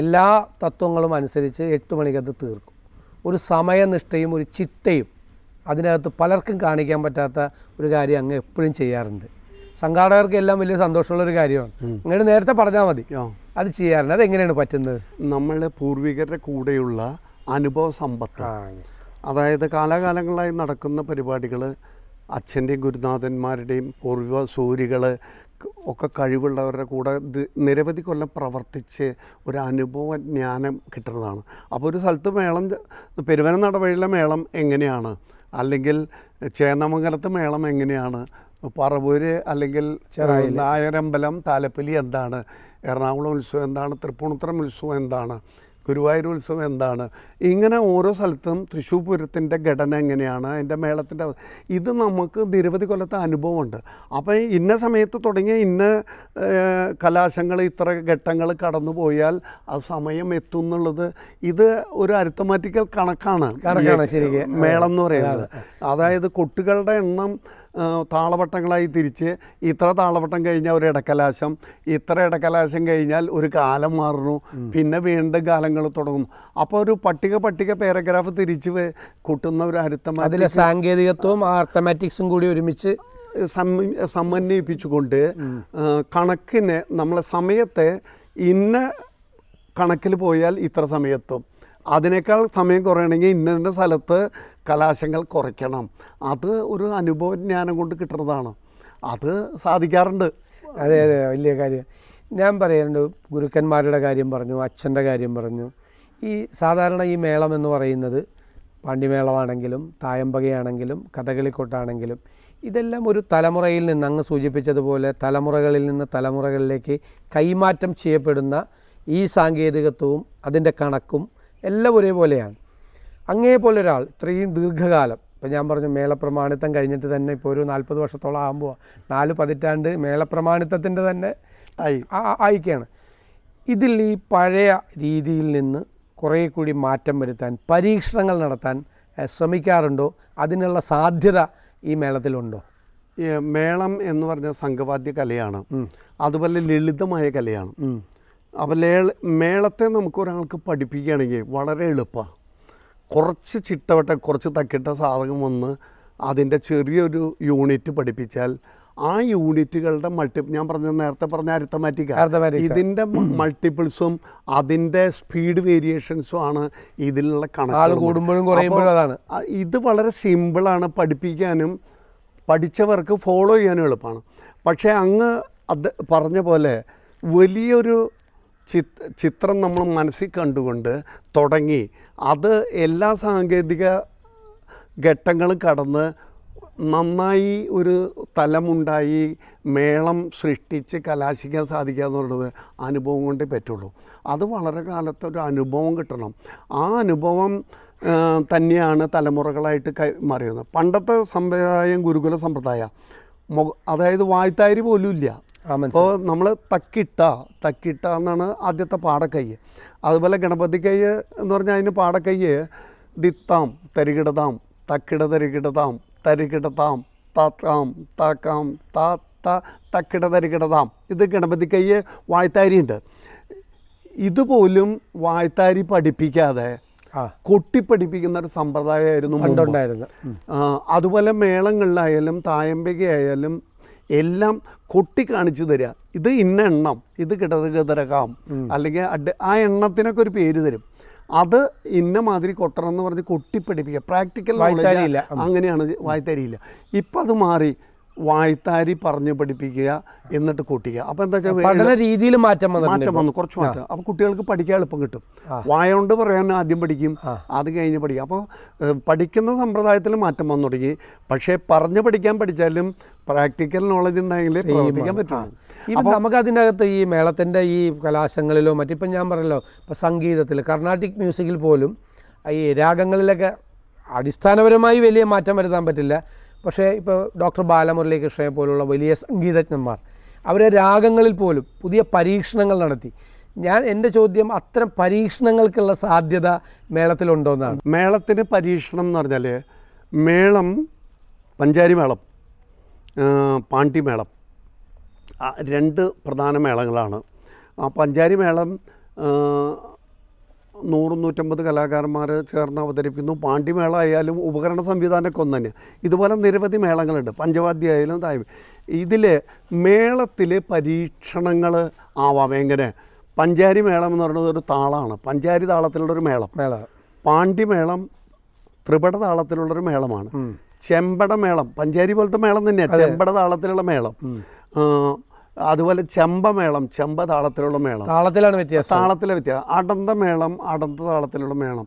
എല്ലാ തത്വങ്ങളും അനുസരിച്ച് എട്ട് മണിക്കത് തീർക്കും ഒരു സമയനിഷ്ഠയും ഒരു ചിട്ടയും അതിനകത്ത് പലർക്കും കാണിക്കാൻ പറ്റാത്ത ഒരു കാര്യം അങ്ങ് എപ്പോഴും ചെയ്യാറുണ്ട് സംഘാടകർക്ക് എല്ലാം വലിയ സന്തോഷമുള്ള ഒരു കാര്യമാണ് ഇങ്ങോട്ട് നേരത്തെ പറഞ്ഞാൽ മതി അത് ചെയ്യാറുണ്ട് അത് എങ്ങനെയാണ് പറ്റുന്നത് നമ്മളുടെ പൂർവികരുടെ കൂടെയുള്ള അനുഭവ സമ്പത്ത് അതായത് കാലാകാലങ്ങളായി നടക്കുന്ന പരിപാടികൾ അച്ഛൻ്റെയും ഗുരുനാഥന്മാരുടെയും പൂർവ സൂര്യകൾ ഒക്കെ കഴിവുള്ളവരുടെ കൂടെ നിരവധി കൊല്ലം പ്രവർത്തിച്ച് ഒരു അനുഭവ ജ്ഞാനം കിട്ടുന്നതാണ് അപ്പോൾ ഒരു സ്ഥലത്ത് മേളം പെരുവനം നടവഴിയിലെ മേളം എങ്ങനെയാണ് അല്ലെങ്കിൽ ചേന്നമംഗലത്ത് മേളം എങ്ങനെയാണ് പറവൂര് അല്ലെങ്കിൽ നായരമ്പലം താലപ്പലി എന്താണ് എറണാകുളം ഉത്സവം എന്താണ് തൃപ്പൂണിത്തറം ഉത്സവം എന്താണ് ഗുരുവായൂർ ഉത്സവം എന്താണ് ഇങ്ങനെ ഓരോ സ്ഥലത്തും തൃശ്ശൂർ പൂരത്തിൻ്റെ ഘടന എങ്ങനെയാണ് അതിൻ്റെ മേളത്തിൻ്റെ ഇത് നമുക്ക് നിരവധി കൊല്ലത്തെ അനുഭവമുണ്ട് അപ്പോൾ ഇന്ന സമയത്ത് തുടങ്ങിയ ഇന്ന കലാശങ്ങൾ ഇത്ര ഘട്ടങ്ങൾ കടന്നു പോയാൽ ആ സമയം എത്തും എന്നുള്ളത് ഇത് ഒരു അരിത്തമാറ്റിക്കൽ കണക്കാണ് മേളം എന്ന് പറയുന്നത് അതായത് കൊട്ടുകളുടെ എണ്ണം താളവട്ടങ്ങളായി തിരിച്ച് ഇത്ര താളവട്ടം കഴിഞ്ഞാൽ ഒരു ഇടക്കലാശം ഇത്ര ഇടക്കലാശം കഴിഞ്ഞാൽ ഒരു കാലം മാറുന്നു പിന്നെ വീണ്ടും കാലങ്ങൾ തുടങ്ങും അപ്പോൾ ഒരു പട്ടിക പട്ടിക പാരഗ്രാഫ് തിരിച്ച് കൂട്ടുന്ന ഒരു അരുത്തം അതിലെ സാങ്കേതികത്വവും ആർത്തമാറ്റിക്സും കൂടി ഒരുമിച്ച് സമന്വയിപ്പിച്ചുകൊണ്ട് കണക്കിന് നമ്മളെ സമയത്തെ ഇന്ന കണക്കിൽ പോയാൽ ഇത്ര സമയത്തും അതിനേക്കാൾ സമയം കുറയണമെങ്കിൽ ഇന്ന സ്ഥലത്ത് കലാശങ്ങൾ കുറയ്ക്കണം അത് ഒരു അനുഭവജ്ഞാനം കൊണ്ട് കിട്ടുന്നതാണ് അത് സാധിക്കാറുണ്ട് അതെ അതെ വലിയ കാര്യം ഞാൻ പറയുന്നുണ്ട് ഗുരുക്കന്മാരുടെ കാര്യം പറഞ്ഞു അച്ഛൻ്റെ കാര്യം പറഞ്ഞു ഈ സാധാരണ ഈ മേളം എന്ന് പറയുന്നത് പാണ്ഡിമേളമാണെങ്കിലും തായമ്പകയാണെങ്കിലും കഥകളിക്കൊട്ടാണെങ്കിലും ഇതെല്ലാം ഒരു തലമുറയിൽ നിന്ന് അങ്ങ് സൂചിപ്പിച്ചതുപോലെ തലമുറകളിൽ നിന്ന് തലമുറകളിലേക്ക് കൈമാറ്റം ചെയ്യപ്പെടുന്ന ഈ സാങ്കേതികത്വവും അതിൻ്റെ കണക്കും എല്ലാം ഒരേപോലെയാണ് അങ്ങേ പോലെ ഒരാൾ ഇത്രയും ദീർഘകാലം ഇപ്പം ഞാൻ പറഞ്ഞു മേളപ്രമാണിത്തം കഴിഞ്ഞിട്ട് തന്നെ ഇപ്പോൾ ഒരു നാൽപ്പത് വർഷത്തോളം ആകുമ്പോൾ നാല് പതിറ്റാണ്ട് മേളപ്രമാണിത്തത്തിൻ്റെ തന്നെ ആയിക്കാണ് ഇതിൽ ഈ പഴയ രീതിയിൽ നിന്ന് കുറേ കൂടി മാറ്റം വരുത്താൻ പരീക്ഷണങ്ങൾ നടത്താൻ ശ്രമിക്കാറുണ്ടോ അതിനുള്ള സാധ്യത ഈ മേളത്തിലുണ്ടോ മേളം എന്ന് പറഞ്ഞ സംഘവാദ്യ കലയാണ് അതുപോലെ ലളിതമായ കലയാണ് അപ്പോൾ മേളത്തെ നമുക്ക് ഒരാൾക്ക് പഠിപ്പിക്കുകയാണെങ്കിൽ വളരെ എളുപ്പമാണ് കുറച്ച് ചിട്ടവട്ട കുറച്ച് തക്കിട്ട സാധകം വന്ന് അതിൻ്റെ ചെറിയൊരു യൂണിറ്റ് പഠിപ്പിച്ചാൽ ആ യൂണിറ്റുകളുടെ മൾട്ടി ഞാൻ പറഞ്ഞ നേരത്തെ പറഞ്ഞ അരിത്തമാറ്റിക് ഇതിൻ്റെ മൾട്ടിപ്പിൾസും അതിൻ്റെ സ്പീഡ് വേരിയേഷൻസും ആണ് ഇതിലുള്ള കണക്ക് ഇത് വളരെ സിമ്പിളാണ് പഠിപ്പിക്കാനും പഠിച്ചവർക്ക് ഫോളോ ചെയ്യാനും എളുപ്പമാണ് പക്ഷേ അങ്ങ് അത് പറഞ്ഞ പോലെ വലിയൊരു ചിത്രം നമ്മൾ മനസ്സിൽ കണ്ടുകൊണ്ട് തുടങ്ങി അത് എല്ലാ സാങ്കേതിക ഘട്ടങ്ങളും കടന്ന് നന്നായി ഒരു തലമുണ്ടായി മേളം സൃഷ്ടിച്ച് കലാശിക്കാൻ സാധിക്കുക എന്നുള്ളത് അനുഭവം കൊണ്ടേ പറ്റുള്ളൂ അത് വളരെ കാലത്തെ ഒരു അനുഭവം കിട്ടണം ആ അനുഭവം തന്നെയാണ് തലമുറകളായിട്ട് കൈമാറിയത് പണ്ടത്തെ സമ്പ്രദായം ഗുരുകുല സമ്പ്രദായ അതായത് വായ്ത്താരി പോലും ഇല്ല അപ്പോൾ നമ്മൾ തക്കിട്ട തക്കിട്ട എന്നാണ് ആദ്യത്തെ പാടക്കൈ അതുപോലെ ഗണപതിക്കൈ എന്ന് പറഞ്ഞാൽ അതിന് പാടക്കൈ ദിത്താം തരികിടതാം തക്കിട തരികിടതാം തരികിടതാം താത്താം താക്കാം താത്ത തക്കിട തരികിടതാം ഇത് ഗണപതിക്കൈ വാഴ്ത്താരിയുണ്ട് ഇതുപോലും വാഴ്ത്താരി പഠിപ്പിക്കാതെ കൊട്ടിപ്പഠിപ്പിക്കുന്ന ഒരു സമ്പ്രദായമായിരുന്നു അതുപോലെ മേളങ്ങളിലായാലും തായമ്പികയായാലും എല്ലാം കൊട്ടി കാണിച്ചു തരിക ഇത് ഇന്ന എണ്ണം ഇത് കിടതകം അല്ലെങ്കിൽ അഡ് ആ എണ്ണത്തിനൊക്കെ ഒരു പേര് തരും അത് ഇന്ന മാതിരി കൊട്ടണം എന്ന് പറഞ്ഞ് കൊട്ടിപ്പിടിപ്പിക്കുക പ്രാക്ടിക്കൽ അങ്ങനെയാണ് വായി തരിയില്ല ഇപ്പം അത് മാറി വായ്ത്താരി പറഞ്ഞ് പഠിപ്പിക്കുക എന്നിട്ട് കൂട്ടിക്കുക അപ്പോൾ എന്താ വെച്ചാൽ പഠന രീതിയിൽ മാറ്റം വന്നു മാറ്റം വന്നു കുറച്ച് മാറ്റം അപ്പോൾ കുട്ടികൾക്ക് പഠിക്കാൻ എളുപ്പം കിട്ടും വായ കൊണ്ട് പറയാൻ ആദ്യം പഠിക്കും അത് കഴിഞ്ഞ് പഠിക്കും അപ്പോൾ പഠിക്കുന്ന സമ്പ്രദായത്തിൽ മാറ്റം വന്നു തുടങ്ങി പക്ഷേ പറഞ്ഞ് പഠിക്കാൻ പഠിച്ചാലും പ്രാക്ടിക്കൽ നോളജ് ഉണ്ടെങ്കിൽ പ്രവർത്തിക്കാൻ പറ്റും ഇപ്പം നമുക്ക് അതിനകത്ത് ഈ മേളത്തിൻ്റെ ഈ കലാശങ്ങളിലോ മറ്റിപ്പം ഞാൻ പറഞ്ഞല്ലോ ഇപ്പോൾ സംഗീതത്തിൽ കർണാട്ടിക് മ്യൂസിക്കിൽ പോലും ഈ രാഗങ്ങളിലൊക്കെ അടിസ്ഥാനപരമായി വലിയ മാറ്റം വരുത്താൻ പറ്റില്ല പക്ഷേ ഇപ്പോൾ ഡോക്ടർ ബാലമുരളീകൃഷ്ണനെ പോലുള്ള വലിയ സംഗീതജ്ഞന്മാർ അവരെ രാഗങ്ങളിൽ പോലും പുതിയ പരീക്ഷണങ്ങൾ നടത്തി ഞാൻ എൻ്റെ ചോദ്യം അത്തരം പരീക്ഷണങ്ങൾക്കുള്ള സാധ്യത മേളത്തിലുണ്ടോ എന്നാണ് മേളത്തിന് പരീക്ഷണം എന്ന് പറഞ്ഞാൽ മേളം പഞ്ചാരി മേളം പാണ്ടി മേളം രണ്ട് പ്രധാന മേളങ്ങളാണ് ആ പഞ്ചാരി മേളം നൂറ് നൂറ്റമ്പത് കലാകാരന്മാർ ചേർന്ന് അവതരിപ്പിക്കുന്നു പാണ്ഡിമേള ആയാലും ഉപകരണ സംവിധാനമൊക്കെ ഒന്ന് തന്നെ ഇതുപോലെ നിരവധി മേളങ്ങളുണ്ട് പഞ്ചവാദ്യ ആയാലും തായ്മ ഇതിൽ മേളത്തിൽ പരീക്ഷണങ്ങൾ ആവാം എങ്ങനെ പഞ്ചാരി മേളം എന്ന് പറയുന്നത് ഒരു താളമാണ് പഞ്ചാരി താളത്തിലുള്ള ഒരു മേളം പാണ്ഡിമേളം ത്രിപട താളത്തിലുള്ളൊരു മേളമാണ് ചെമ്പട മേളം പഞ്ചാരി പോലത്തെ മേളം തന്നെയാണ് ചെമ്പട താളത്തിലുള്ള മേളം അതുപോലെ ചെമ്പമേളം ചെമ്പ താളത്തിലുള്ള മേളം താളത്തിലാണ് വ്യത്യാസം താളത്തിലെ വ്യത്യാസം അടന്ത മേളം അടന്ത താളത്തിലുള്ള മേളം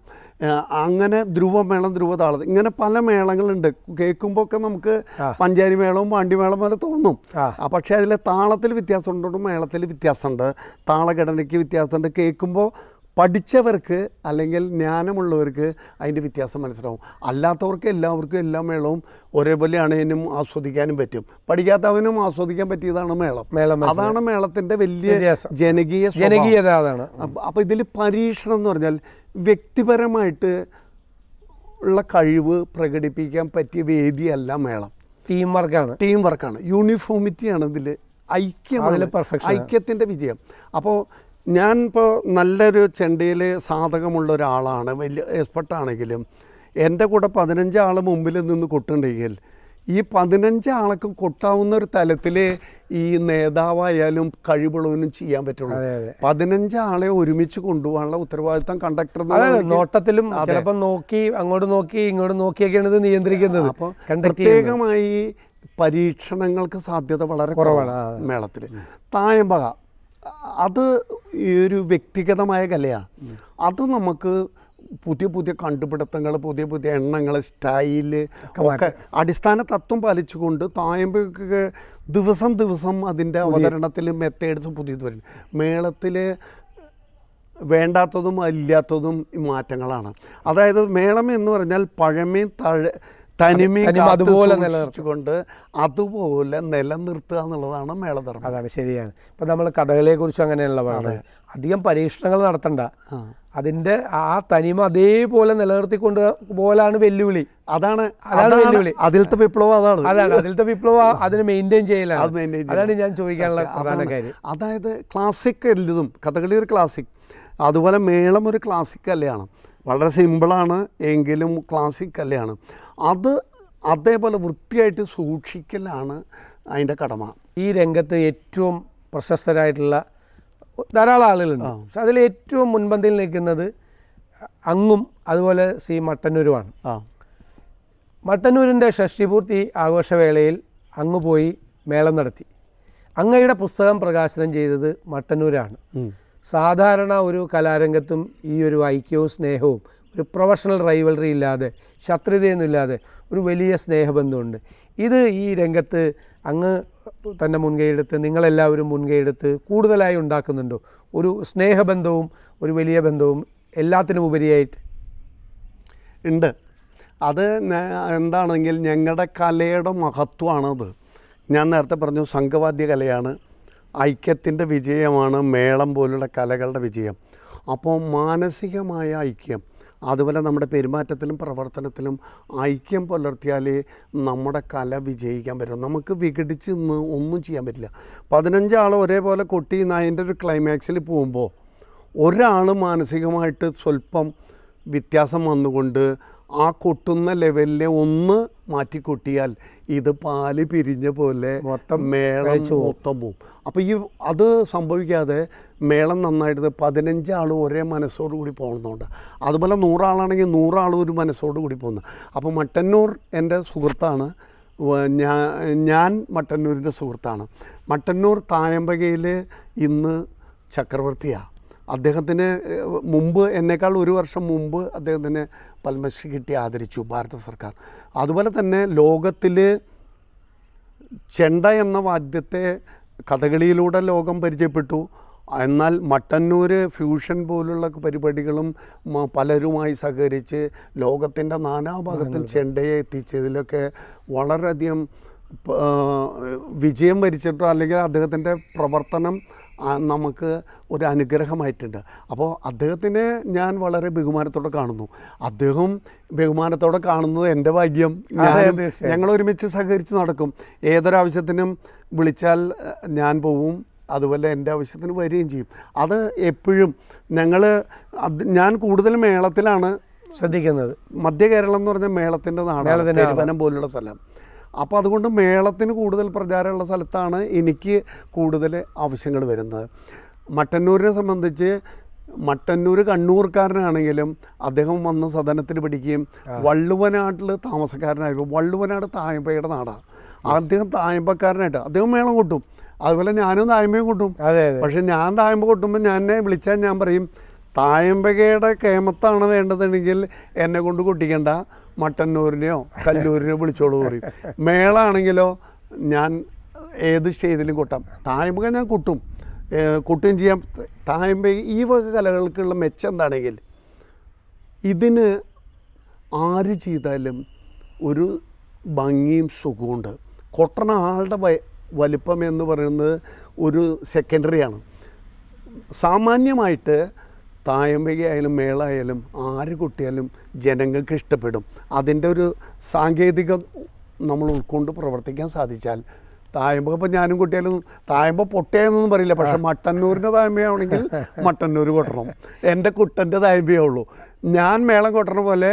അങ്ങനെ ധ്രുവമേളം ധ്രുവ ഇങ്ങനെ പല മേളങ്ങളുണ്ട് കേൾക്കുമ്പോൾ ഒക്കെ നമുക്ക് പഞ്ചാരി മേളവും പാണ്ഡിമേളം പോലെ തോന്നും പക്ഷേ അതിലെ താളത്തിൽ വ്യത്യാസമുണ്ട് മേളത്തിൽ വ്യത്യാസമുണ്ട് താളഘടനയ്ക്ക് വ്യത്യാസമുണ്ട് കേൾക്കുമ്പോൾ പഠിച്ചവർക്ക് അല്ലെങ്കിൽ ജ്ഞാനമുള്ളവർക്ക് അതിൻ്റെ വ്യത്യാസം മനസ്സിലാവും അല്ലാത്തവർക്ക് എല്ലാവർക്കും എല്ലാ മേളവും ഒരേപോലെ അണയനും ആസ്വദിക്കാനും പറ്റും പഠിക്കാത്തവനും ആസ്വദിക്കാൻ പറ്റിയതാണ് മേളം മേളം അതാണ് മേളത്തിൻ്റെ വലിയ ജനകീയ ജനകീയത അതാണ് അപ്പോൾ ഇതിൽ പരീക്ഷണം എന്ന് പറഞ്ഞാൽ വ്യക്തിപരമായിട്ട് ഉള്ള കഴിവ് പ്രകടിപ്പിക്കാൻ പറ്റിയ വേദിയല്ല മേളം ടീം വർക്കാണ് ടീം വർക്കാണ് യൂണിഫോമിറ്റിയാണ് ഇതിൽ ഐക്യമാണ് ഐക്യത്തിൻ്റെ വിജയം അപ്പോൾ ഞാനിപ്പോൾ നല്ലൊരു ചെണ്ടിയിൽ സാധകമുള്ള ഒരാളാണ് വലിയ എക്സ്പെർട്ടാണെങ്കിലും എൻ്റെ കൂടെ പതിനഞ്ചാൾ മുമ്പിൽ നിന്ന് കൊട്ടുണ്ടെങ്കിൽ ഈ പതിനഞ്ച് ആൾക്കും കൊട്ടാവുന്ന ഒരു തലത്തിൽ ഈ നേതാവായാലും കഴിവുള്ളവനും ചെയ്യാൻ പറ്റുള്ളൂ പതിനഞ്ച് ആളെ ഒരുമിച്ച് കൊണ്ടുപോകാനുള്ള ഉത്തരവാദിത്തം കണ്ടക്ടർ നോട്ടത്തിലും ചിലപ്പോൾ നോക്കി അങ്ങോട്ട് നോക്കി ഇങ്ങോട്ട് നോക്കിയൊക്കെയാണ് ഇത് നിയന്ത്രിക്കുന്നത് അപ്പോൾ പ്രത്യേകമായി പരീക്ഷണങ്ങൾക്ക് സാധ്യത വളരെ കുറവാണ് മേളത്തിൽ തായമ്പക അത് ഈ ഒരു വ്യക്തിഗതമായ കലയാണ് അത് നമുക്ക് പുതിയ പുതിയ കണ്ടുപിടുത്തങ്ങൾ പുതിയ പുതിയ എണ്ണങ്ങൾ സ്റ്റൈല് ഒക്കെ അടിസ്ഥാന തത്വം പാലിച്ചുകൊണ്ട് തായമ്പൊക്കെ ദിവസം ദിവസം അതിൻ്റെ അവതരണത്തിൽ മെത്തേഡ്സ് പുതിയത് വരും മേളത്തിൽ വേണ്ടാത്തതും ഇല്ലാത്തതും മാറ്റങ്ങളാണ് അതായത് മേളം എന്ന് പറഞ്ഞാൽ പഴമയും തഴ തനിമ അതുപോലെ നിലനിർത്തിക്കൊണ്ട് അതുപോലെ നിലനിർത്തുക എന്നുള്ളതാണ് മേളധർമ്മം അതാണ് ശരിയാണ് ഇപ്പൊ നമ്മൾ കഥകളെക്കുറിച്ച് അങ്ങനെയുള്ള പറയുന്നത് അധികം പരീക്ഷണങ്ങൾ നടത്തണ്ട അതിന്റെ ആ തനിമ അതേപോലെ നിലനിർത്തിക്കൊണ്ട് പോലാണ് വെല്ലുവിളി അതാണ് അതാണ് വെല്ലുവിളി അതിലത്തെ വിപ്ലവം അതാണ് അതാണ് അതിലത്തെ വിപ്ലവം അതിനെ മെയിൻറ്റെയിൻ ചെയ്യലാണ് അതാണ് ഞാൻ ചോദിക്കാനുള്ള പ്രധാന കാര്യം അതായത് ക്ലാസിക് എല്ലതും കഥകളി ഒരു ക്ലാസിക് അതുപോലെ മേളം ഒരു ക്ലാസിക് കല്യാണം വളരെ സിമ്പിളാണ് എങ്കിലും ക്ലാസിക് കല്യാണം അത് അതേപോലെ വൃത്തിയായിട്ട് സൂക്ഷിക്കലാണ് അതിൻ്റെ കടമ ഈ രംഗത്ത് ഏറ്റവും പ്രശസ്തരായിട്ടുള്ള ധാരാളം ആളുകളുണ്ട് പക്ഷെ അതിൽ ഏറ്റവും മുൻപന്തിയിൽ നിൽക്കുന്നത് അങ്ങും അതുപോലെ സി മട്ടന്നൂരുമാണ് മട്ടന്നൂരിൻ്റെ ഷഷ്ടിപൂർത്തി ആഘോഷവേളയിൽ അങ്ങ് പോയി മേളം നടത്തി അങ്ങയുടെ പുസ്തകം പ്രകാശനം ചെയ്തത് മട്ടന്നൂരാണ് സാധാരണ ഒരു കലാരംഗത്തും ഈ ഒരു ഐക്യവും സ്നേഹവും ഒരു പ്രൊഫഷണൽ റൈവലറി ഇല്ലാതെ ശത്രുതയൊന്നുമില്ലാതെ ഒരു വലിയ സ്നേഹബന്ധമുണ്ട് ഇത് ഈ രംഗത്ത് അങ്ങ് തന്നെ മുൻകൈയെടുത്ത് നിങ്ങളെല്ലാവരും മുൻകൈയെടുത്ത് കൂടുതലായി ഉണ്ടാക്കുന്നുണ്ടോ ഒരു സ്നേഹബന്ധവും ഒരു വലിയ ബന്ധവും എല്ലാത്തിനും ഉപരിയായിട്ട് ഉണ്ട് അത് എന്താണെങ്കിൽ ഞങ്ങളുടെ കലയുടെ മഹത്വമാണത് ഞാൻ നേരത്തെ പറഞ്ഞു സംഘവാദ്യ കലയാണ് ഐക്യത്തിൻ്റെ വിജയമാണ് മേളം പോലുള്ള കലകളുടെ വിജയം അപ്പോൾ മാനസികമായ ഐക്യം അതുപോലെ നമ്മുടെ പെരുമാറ്റത്തിലും പ്രവർത്തനത്തിലും ഐക്യം പുലർത്തിയാലേ നമ്മുടെ കല വിജയിക്കാൻ പറ്റും നമുക്ക് വിഘടിച്ച് നിന്ന് ഒന്നും ചെയ്യാൻ പറ്റില്ല പതിനഞ്ചാൾ ഒരേപോലെ കൊട്ടി നായൻ്റെ ഒരു ക്ലൈമാക്സിൽ പോകുമ്പോൾ ഒരാൾ മാനസികമായിട്ട് സ്വല്പം വ്യത്യാസം വന്നുകൊണ്ട് ആ കൊട്ടുന്ന ലെവലിലെ ഒന്ന് മാറ്റി കൊട്ടിയാൽ ഇത് പാല് പിരിഞ്ഞ പോലെ മേളം മൊത്തം പോവും അപ്പോൾ ഈ അത് സംഭവിക്കാതെ മേളം നന്നായിട്ട് പതിനഞ്ചാൾ ആൾ ഒരേ മനസ്സോടുകൂടി കൂടി പോകുന്നതുകൊണ്ട് അതുപോലെ നൂറാളാണെങ്കിൽ നൂറാൾ ഒരു മനസ്സോടു കൂടി പോകുന്നത് അപ്പോൾ മട്ടന്നൂർ എൻ്റെ സുഹൃത്താണ് ഞാൻ ഞാൻ മട്ടന്നൂരിൻ്റെ സുഹൃത്താണ് മട്ടന്നൂർ തായമ്പകയിൽ ഇന്ന് ചക്രവർത്തിയാണ് അദ്ദേഹത്തിന് മുമ്പ് എന്നേക്കാൾ ഒരു വർഷം മുമ്പ് അദ്ദേഹത്തിന് പത്മശ്രീ കിട്ടി ആദരിച്ചു ഭാരത സർക്കാർ അതുപോലെ തന്നെ ലോകത്തിൽ ചെണ്ട എന്ന വാദ്യത്തെ കഥകളിയിലൂടെ ലോകം പരിചയപ്പെട്ടു എന്നാൽ മട്ടന്നൂർ ഫ്യൂഷൻ പോലുള്ള പരിപാടികളും പലരുമായി സഹകരിച്ച് ലോകത്തിൻ്റെ നാനാഭാഗത്തിൽ ചെണ്ടയെ എത്തിച്ചതിലൊക്കെ വളരെയധികം വിജയം വരിച്ചിട്ടോ അല്ലെങ്കിൽ അദ്ദേഹത്തിൻ്റെ പ്രവർത്തനം നമുക്ക് ഒരു അനുഗ്രഹമായിട്ടുണ്ട് അപ്പോൾ അദ്ദേഹത്തിനെ ഞാൻ വളരെ ബഹുമാനത്തോടെ കാണുന്നു അദ്ദേഹം ബഹുമാനത്തോടെ കാണുന്നത് എൻ്റെ ഭാഗ്യം ഞാൻ ഞങ്ങൾ ഒരുമിച്ച് സഹകരിച്ച് നടക്കും ഏതൊരാവശ്യത്തിനും വിളിച്ചാൽ ഞാൻ പോവും അതുപോലെ എൻ്റെ ആവശ്യത്തിന് വരികയും ചെയ്യും അത് എപ്പോഴും ഞങ്ങൾ ഞാൻ കൂടുതൽ മേളത്തിലാണ് ശ്രദ്ധിക്കുന്നത് മധ്യ കേരളം എന്ന് പറഞ്ഞാൽ മേളത്തിൻ്റെ നാടാണ് തിരുവനം പോലുള്ള സ്ഥലം അപ്പോൾ അതുകൊണ്ട് മേളത്തിന് കൂടുതൽ പ്രചാരമുള്ള സ്ഥലത്താണ് എനിക്ക് കൂടുതൽ ആവശ്യങ്ങൾ വരുന്നത് മട്ടന്നൂരിനെ സംബന്ധിച്ച് മട്ടന്നൂർ കണ്ണൂർക്കാരനാണെങ്കിലും അദ്ദേഹം വന്ന് സദനത്തിൽ പിടിക്കുകയും വള്ളുവനാട്ടിൽ താമസക്കാരനായിരിക്കും വള്ളുവനാട് തായമ്പയുടെ നാടാണ് അദ്ദേഹം തായമ്പക്കാരനായിട്ട് അദ്ദേഹം മേളം കൂട്ടും അതുപോലെ ഞാനും തായ്മയും കൂട്ടും പക്ഷെ ഞാൻ തായ്മ കൂട്ടുമ്പോൾ ഞാൻ വിളിച്ചാൽ ഞാൻ പറയും തായമ്പകയുടെ കേമത്താണ് വേണ്ടതെങ്കിൽ എന്നെ കൊണ്ട് കുട്ടിക്കണ്ട മട്ടന്നൂരിനെയോ കല്ലൂരിനെയോ വിളിച്ചോളൂ പറയും മേളാണെങ്കിലോ ഞാൻ ഏത് സ്റ്റേജിലും കൊട്ടാം തായമ്പക ഞാൻ കുട്ടും കുട്ടും ചെയ്യാം തായമ്പ ഈ വക കലകൾക്കുള്ള മെച്ചം എന്താണെങ്കിൽ ഇതിന് ആര് ചെയ്താലും ഒരു ഭംഗിയും സുഖമുണ്ട് കൊട്ടണ ആളുടെ വലിപ്പം എന്ന് പറയുന്നത് ഒരു സെക്കൻഡറിയാണ് സാമാന്യമായിട്ട് തായമ്പകയായാലും മേളായാലും ആര് കുട്ടിയാലും ജനങ്ങൾക്ക് ഇഷ്ടപ്പെടും അതിൻ്റെ ഒരു സാങ്കേതിക നമ്മൾ ഉൾക്കൊണ്ട് പ്രവർത്തിക്കാൻ സാധിച്ചാൽ തായമ്പ ഇപ്പം ഞാനും കുട്ടിയാലും തായമ്പ പൊട്ടയെന്നൊന്നും പറയില്ല പക്ഷെ മട്ടന്നൂരിൻ്റെ തായമ്പയാണെങ്കിൽ മട്ടന്നൂർ കൊട്ടണം എൻ്റെ കുട്ടൻ്റെ തായമ്പയേ ഉള്ളൂ ഞാൻ മേളം കൊട്ടണ പോലെ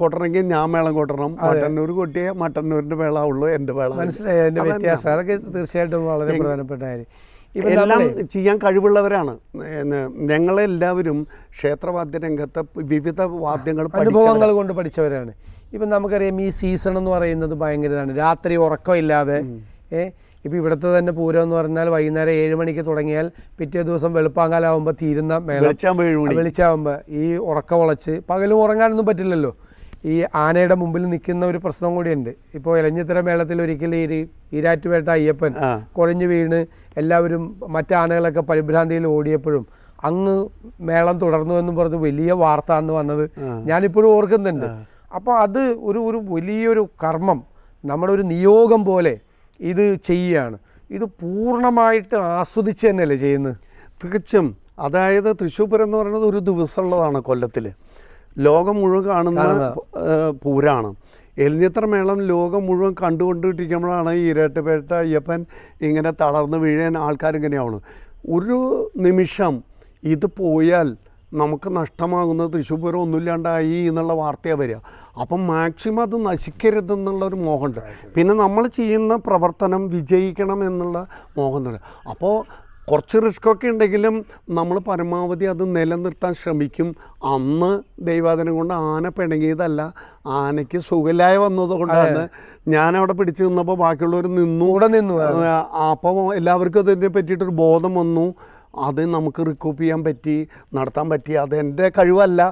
കൊട്ടണമെങ്കിൽ ഞാൻ മേളം കൊട്ടണം മട്ടന്നൂർ കൊട്ടിയ മട്ടന്നൂരിന്റെ മേള ഉള്ളൂ എൻ്റെ മേള മനസ്സിലായി തീർച്ചയായിട്ടും വളരെ എല്ലാം ചെയ്യാൻ കഴിവുള്ളവരാണ് ഞങ്ങളെല്ലാവരും ക്ഷേത്രവാദ്യ രംഗത്തെ വിവിധ വാദ്യങ്ങൾ അനുഭവങ്ങൾ കൊണ്ട് പഠിച്ചവരാണ് ഇപ്പം നമുക്കറിയാം ഈ സീസൺ എന്ന് പറയുന്നത് ഭയങ്കരതാണ് രാത്രി ഉറക്കമില്ലാതെ ഏഹ് ഇപ്പോൾ ഇവിടുത്തെ തന്നെ പൂരം എന്ന് പറഞ്ഞാൽ വൈകുന്നേരം ഏഴ് മണിക്ക് തുടങ്ങിയാൽ പിറ്റേ ദിവസം വെളുപ്പാങ്കാലാവുമ്പോൾ തീരുന്ന മേളം വെളിച്ചാവുമ്പോൾ ഈ ഉറക്ക വളച്ച് പകലും ഉറങ്ങാനൊന്നും പറ്റില്ലല്ലോ ഈ ആനയുടെ മുമ്പിൽ നിൽക്കുന്ന ഒരു പ്രശ്നം കൂടിയുണ്ട് ഇപ്പോൾ ഇലഞ്ഞിത്തര മേളത്തിൽ ഒരിക്കലും ഈ ഈരാറ്റുപേട്ട അയ്യപ്പൻ കുഴഞ്ഞു വീണ് എല്ലാവരും മറ്റാനകളൊക്കെ പരിഭ്രാന്തിയിൽ ഓടിയപ്പോഴും അങ്ങ് മേളം തുടർന്നു എന്നും പറഞ്ഞ് വലിയ വാർത്ത എന്ന് വന്നത് ഞാനിപ്പോഴും ഓർക്കുന്നുണ്ട് അപ്പോൾ അത് ഒരു ഒരു വലിയൊരു കർമ്മം നമ്മുടെ ഒരു നിയോഗം പോലെ ഇത് ചെയ്യുകയാണ് ഇത് പൂർണ്ണമായിട്ട് ആസ്വദിച്ച് തന്നെയല്ലേ ചെയ്യുന്നത് തികച്ചും അതായത് തൃശ്ശൂർ പൂരം എന്ന് പറയുന്നത് ഒരു ദിവസമുള്ളതാണ് കൊല്ലത്തിൽ ലോകം മുഴുവൻ കാണുന്ന പൂരാണ് എലിഞ്ഞിത്ര മേളം ലോകം മുഴുവൻ കണ്ടുകൊണ്ടിരിക്കുമ്പോഴാണ് ഈ ഇരട്ടപേട്ട അയ്യപ്പൻ ഇങ്ങനെ തളർന്ന് വീഴാൻ ആൾക്കാരിങ്ങനെയാവുള്ളൂ ഒരു നിമിഷം ഇത് പോയാൽ നമുക്ക് നഷ്ടമാകുന്നത് തൃശ്ശൂർ പൂരം ഒന്നുമില്ലാണ്ടായി എന്നുള്ള വാർത്തയാണ് വരിക അപ്പം മാക്സിമം അത് നശിക്കരുതെന്നുള്ള ഒരു മോഹമുണ്ട് പിന്നെ നമ്മൾ ചെയ്യുന്ന പ്രവർത്തനം വിജയിക്കണം എന്നുള്ള മോഹമുണ്ട് അപ്പോൾ കുറച്ച് റിസ്ക്കൊക്കെ ഉണ്ടെങ്കിലും നമ്മൾ പരമാവധി അത് നിലനിർത്താൻ ശ്രമിക്കും അന്ന് ദൈവാദനം കൊണ്ട് ആന പിണങ്ങിയതല്ല ആനയ്ക്ക് സുഖലായി വന്നതുകൊണ്ടാണ് ഞാൻ അവിടെ പിടിച്ചു നിന്നപ്പോൾ ബാക്കിയുള്ളവർ നിന്നു കൂടെ നിന്നു അപ്പോൾ എല്ലാവർക്കും അതിനെ പറ്റിയിട്ടൊരു ബോധം വന്നു അത് നമുക്ക് റിക്കോപ്പ് ചെയ്യാൻ പറ്റി നടത്താൻ പറ്റി അത് എൻ്റെ കഴിവല്ല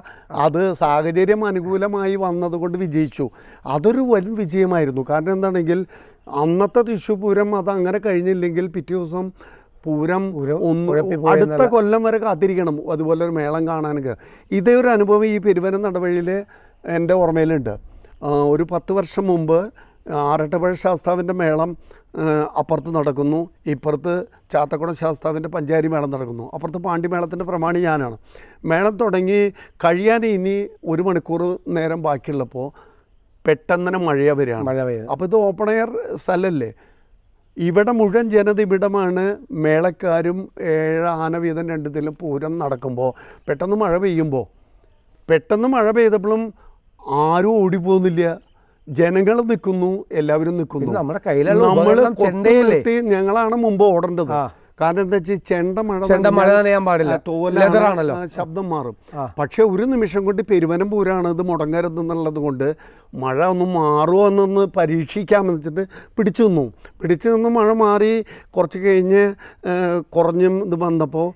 അത് സാഹചര്യം അനുകൂലമായി വന്നതുകൊണ്ട് വിജയിച്ചു അതൊരു വൻ വിജയമായിരുന്നു കാരണം എന്താണെങ്കിൽ അന്നത്തെ തൃശ്ശൂർ പൂരം അത് അങ്ങനെ കഴിഞ്ഞില്ലെങ്കിൽ പിറ്റേ ദിവസം പൂരം ഒന്ന് അടുത്ത കൊല്ലം വരെ കാത്തിരിക്കണം അതുപോലെ ഒരു മേളം കാണാനൊക്കെ ഇതേ ഒരു അനുഭവം ഈ പെരുവനം നടവഴിയിൽ എൻ്റെ ഓർമ്മയിലുണ്ട് ഒരു പത്ത് വർഷം മുമ്പ് ആറട്ടപ്പഴ ശാസ്താവിൻ്റെ മേളം അപ്പുറത്ത് നടക്കുന്നു ഇപ്പുറത്ത് ചാത്തക്കുടം ശാസ്താവിൻ്റെ പഞ്ചാരി മേളം നടക്കുന്നു അപ്പുറത്ത് പാണ്ഡിമേളത്തിൻ്റെ പ്രമാണി ഞാനാണ് മേളം തുടങ്ങി കഴിയാൻ ഇനി ഒരു മണിക്കൂർ നേരം ബാക്കിയുള്ളപ്പോൾ പെട്ടെന്നനെ മഴ വരികയാണ് മഴ അപ്പോൾ ഇത് ഓപ്പൺ എയർ സ്ഥലമല്ലേ ഇവിടെ മുഴുവൻ ഇവിടമാണ് മേളക്കാരും ഏഴ് ആന വീതം രണ്ടിതിലും പൂരം നടക്കുമ്പോൾ പെട്ടെന്ന് മഴ പെയ്യുമ്പോൾ പെട്ടെന്ന് മഴ പെയ്തപ്പോഴും ആരും ഓടിപ്പോകുന്നില്ല ജനങ്ങൾ നിൽക്കുന്നു എല്ലാവരും നിൽക്കുന്നു നമ്മുടെ കയ്യിലുള്ള നമ്മൾ നിർത്തി ഞങ്ങളാണ് മുമ്പ് ഓടേണ്ടത് കാരണം എന്താ വെച്ചാൽ ചെണ്ട മഴ ചെണ്ട മഴ നനയാൻ പാടില്ല തോലാണല്ലോ ശബ്ദം മാറും പക്ഷെ ഒരു നിമിഷം കൊണ്ട് പെരുവനമ്പൂരാണ് ഇത് മുടങ്ങരുത് എന്നുള്ളത് കൊണ്ട് മഴ ഒന്ന് മാറുമോ എന്നൊന്ന് പരീക്ഷിക്കാമെന്ന് വെച്ചിട്ട് പിടിച്ചു നിന്നു പിടിച്ചു നിന്ന് മഴ മാറി കുറച്ച് കഴിഞ്ഞ് കുറഞ്ഞും ഇത് വന്നപ്പോൾ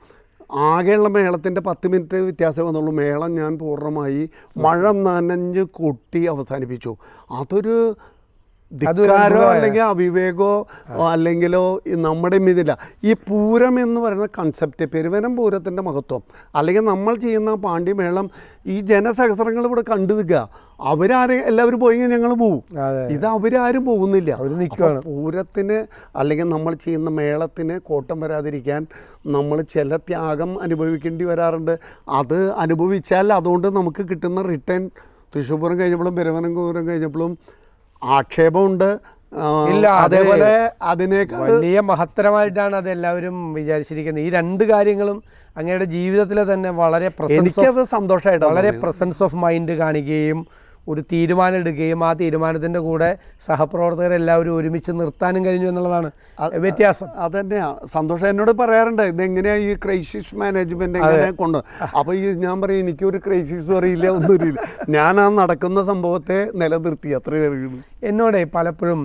ആകെയുള്ള മേളത്തിൻ്റെ പത്ത് മിനിറ്റ് വ്യത്യാസം വന്നുള്ളൂ മേളം ഞാൻ പൂർണ്ണമായി മഴ നനഞ്ഞ് കൊട്ടി അവസാനിപ്പിച്ചു അതൊരു ധിക്കാരോ അല്ലെങ്കിൽ അവിവേകോ അല്ലെങ്കിലോ നമ്മുടെ ഇതില്ല ഈ പൂരം എന്ന് പറയുന്ന കൺസെപ്റ്റ് പെരുവനം പൂരത്തിൻ്റെ മഹത്വം അല്ലെങ്കിൽ നമ്മൾ ചെയ്യുന്ന പാണ്ഡ്യമേളം ഈ ജനസഹസ്രങ്ങൾ ഇവിടെ കണ്ടു നിൽക്കുക അവരാരെ എല്ലാവരും പോയെങ്കിൽ ഞങ്ങൾ പോവും ഇത് അവരാരും പോകുന്നില്ല പൂരത്തിന് അല്ലെങ്കിൽ നമ്മൾ ചെയ്യുന്ന മേളത്തിന് കോട്ടം വരാതിരിക്കാൻ നമ്മൾ ചില ത്യാഗം അനുഭവിക്കേണ്ടി വരാറുണ്ട് അത് അനുഭവിച്ചാൽ അതുകൊണ്ട് നമുക്ക് കിട്ടുന്ന റിട്ടേൺ തൃശ്ശൂർ പൂരം കഴിഞ്ഞപ്പോഴും പെരുവനം പൂരം കഴിഞ്ഞപ്പോഴും ആക്ഷേപമുണ്ട് ഇല്ല അതേപോലെ അതിനേക്കാൾ വലിയ മഹത്തരമായിട്ടാണ് അത് എല്ലാവരും വിചാരിച്ചിരിക്കുന്നത് ഈ രണ്ട് കാര്യങ്ങളും അങ്ങയുടെ ജീവിതത്തിലെ തന്നെ വളരെ പ്രസൻസ് വളരെ പ്രസൻസ് ഓഫ് മൈൻഡ് കാണിക്കുകയും ഒരു തീരുമാനം എടുക്കുകയും ആ തീരുമാനത്തിൻ്റെ കൂടെ സഹപ്രവർത്തകരെല്ലാവരും ഒരുമിച്ച് നിർത്താനും കഴിഞ്ഞു എന്നുള്ളതാണ് വ്യത്യാസം അതന്നെയാണ് സന്തോഷം എന്നോട് പറയാറുണ്ട് ഇതെങ്ങനെയാണ് ഈ ക്രൈസിസ് മാനേജ്മെന്റ് എങ്ങനെ കൊണ്ട് അപ്പോൾ ഈ ഞാൻ പറയും എനിക്കൊരു ക്രൈസിസും അറിയില്ല ഒന്നും ഞാൻ ആ നടക്കുന്ന സംഭവത്തെ നിലനിർത്തി അത്രയേ അറിയുള്ളൂ എന്നോടെ പലപ്പോഴും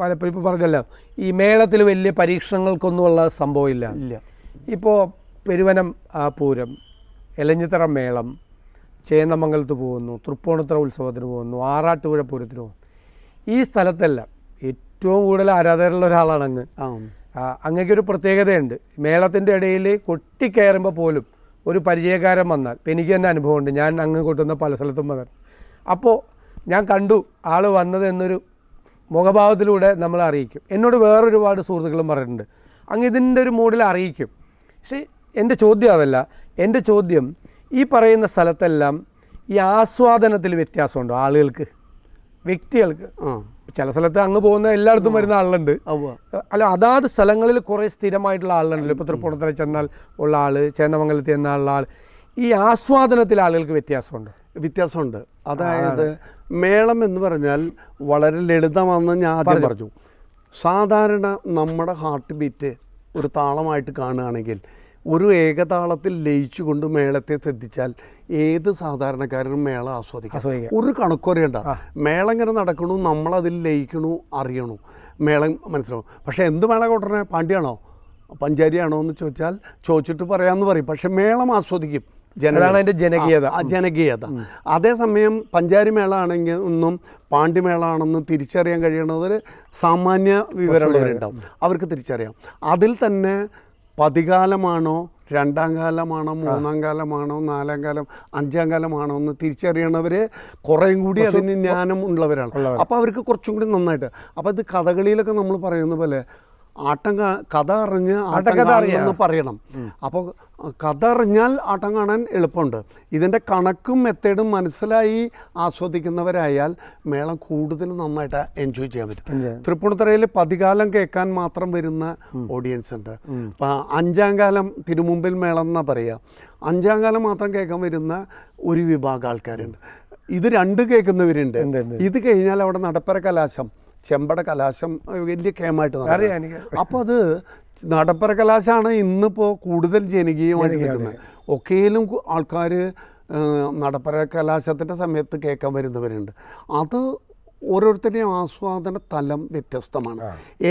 പലപ്പോഴും ഇപ്പോൾ പറഞ്ഞല്ലോ ഈ മേളത്തിൽ വലിയ പരീക്ഷണങ്ങൾക്കൊന്നുമുള്ള സംഭവമില്ല ഇല്ല ഇപ്പോൾ പെരുവനം പൂരം എലഞ്ഞിത്തറ മേളം ചേന്നമംഗലത്ത് പോകുന്നു തൃപ്പൂണിത്തറ ഉത്സവത്തിന് പോകുന്നു ആറാട്ടുപുഴ പൂരത്തിന് പോകുന്നു ഈ സ്ഥലത്തെല്ലാം ഏറ്റവും കൂടുതൽ ആരാധകരുള്ള ഒരാളാണ് അങ്ങ് അങ്ങക്കൊരു പ്രത്യേകതയുണ്ട് മേളത്തിൻ്റെ ഇടയിൽ കൊട്ടിക്കയറുമ്പോൾ പോലും ഒരു പരിചയക്കാരൻ വന്നാൽ എനിക്ക് തന്നെ അനുഭവമുണ്ട് ഞാൻ അങ്ങ് കൊട്ടുന്ന പല സ്ഥലത്തും വന്നാൽ അപ്പോൾ ഞാൻ കണ്ടു ആൾ വന്നത് എന്നൊരു മുഖഭാവത്തിലൂടെ നമ്മൾ അറിയിക്കും എന്നോട് വേറൊരുപാട് സുഹൃത്തുക്കളും പറഞ്ഞിട്ടുണ്ട് അങ്ങ് ഇതിൻ്റെ ഒരു മൂഡിൽ അറിയിക്കും പക്ഷേ എൻ്റെ ചോദ്യം അതല്ല എൻ്റെ ചോദ്യം ഈ പറയുന്ന സ്ഥലത്തെല്ലാം ഈ ആസ്വാദനത്തിൽ വ്യത്യാസമുണ്ടോ ആളുകൾക്ക് വ്യക്തികൾക്ക് ചില സ്ഥലത്ത് അങ്ങ് പോകുന്ന എല്ലായിടത്തും വരുന്ന ആളുണ്ട് അല്ല അതാത് സ്ഥലങ്ങളിൽ കുറേ സ്ഥിരമായിട്ടുള്ള ആളുണ്ടല്ലോ ഇപ്പോൾ തൃപ്പൂണത്തിൽ ചെന്നാൽ ഉള്ള ആള് ചെന്നാൽ ഉള്ള ആൾ ഈ ആസ്വാദനത്തിൽ ആളുകൾക്ക് വ്യത്യാസമുണ്ട് വ്യത്യാസമുണ്ട് അതായത് മേളം എന്ന് പറഞ്ഞാൽ വളരെ ലളിതമാണെന്ന് ഞാൻ ആദ്യം പറഞ്ഞു സാധാരണ നമ്മുടെ ഹാർട്ട് ബീറ്റ് ഒരു താളമായിട്ട് കാണുകയാണെങ്കിൽ ഒരു ഏകതാളത്തിൽ ലയിച്ചുകൊണ്ട് മേളത്തെ ശ്രദ്ധിച്ചാൽ ഏത് സാധാരണക്കാരനും മേള ആസ്വദിക്കാം ഒരു കണക്കുറിയണ്ട മേള ഇങ്ങനെ നടക്കണു നമ്മളതിൽ ലയിക്കണു അറിയണു മേളം മനസ്സിലാവും പക്ഷേ എന്ത് മേള കൊട്ടണേ പാണ്ഡ്യാണോ പഞ്ചാരിയാണോ എന്ന് ചോദിച്ചാൽ ചോദിച്ചിട്ട് പറയാമെന്ന് പറയും പക്ഷേ മേളം ആസ്വദിക്കും ജനകീയത ജനകീയത അതേസമയം പഞ്ചാരി മേള ആണെങ്കിൽ ഒന്നും പാണ്ഡിമേള ആണെന്ന് തിരിച്ചറിയാൻ കഴിയുന്നത് സാമാന്യ വിവരമുള്ളവരുണ്ടാവും അവർക്ക് തിരിച്ചറിയാം അതിൽ തന്നെ പതികാലമാണോ രണ്ടാം കാലമാണോ മൂന്നാം കാലമാണോ നാലാം കാലം അഞ്ചാം കാലമാണോ എന്ന് തിരിച്ചറിയണവർ കുറേയും കൂടി അതിന് ജ്ഞാനം ഉള്ളവരാണ് അപ്പോൾ അവർക്ക് കുറച്ചും കൂടി നന്നായിട്ട് അപ്പോൾ ഇത് കഥകളിയിലൊക്കെ നമ്മൾ പറയുന്ന പോലെ ആട്ടം കഥ അറിഞ്ഞ് ആട്ടക്കഥ പറയണം അപ്പോൾ കഥ അറിഞ്ഞാൽ ആട്ടം കാണാൻ എളുപ്പമുണ്ട് ഇതിൻ്റെ കണക്കും മെത്തേഡും മനസ്സിലായി ആസ്വദിക്കുന്നവരായാൽ മേളം കൂടുതൽ നന്നായിട്ട് എൻജോയ് ചെയ്യാൻ പറ്റും തൃപ്പൂണിത്തറയിൽ പതികാലം കേൾക്കാൻ മാത്രം വരുന്ന ഓഡിയൻസ് ഉണ്ട് അഞ്ചാം കാലം തിരുമുമ്പിൽ മേളം എന്നാ പറയുക അഞ്ചാം കാലം മാത്രം കേൾക്കാൻ വരുന്ന ഒരു വിഭാഗം ആൾക്കാരുണ്ട് ഇത് രണ്ട് കേൾക്കുന്നവരുണ്ട് ഇത് കഴിഞ്ഞാൽ അവിടെ നടപ്പര കലാശം ചെമ്പട കലാശം വലിയ കേമായിട്ട് അപ്പോൾ അത് നടപ്പര കലാശമാണ് ഇന്നിപ്പോൾ കൂടുതൽ ജനകീയമായിട്ട് കിട്ടുന്നത് ഒക്കെയിലും ആൾക്കാർ നടപ്പര കലാശത്തിൻ്റെ സമയത്ത് കേൾക്കാൻ വരുന്നവരുണ്ട് അത് ഓരോരുത്തരുടെയും ആസ്വാദന തലം വ്യത്യസ്തമാണ്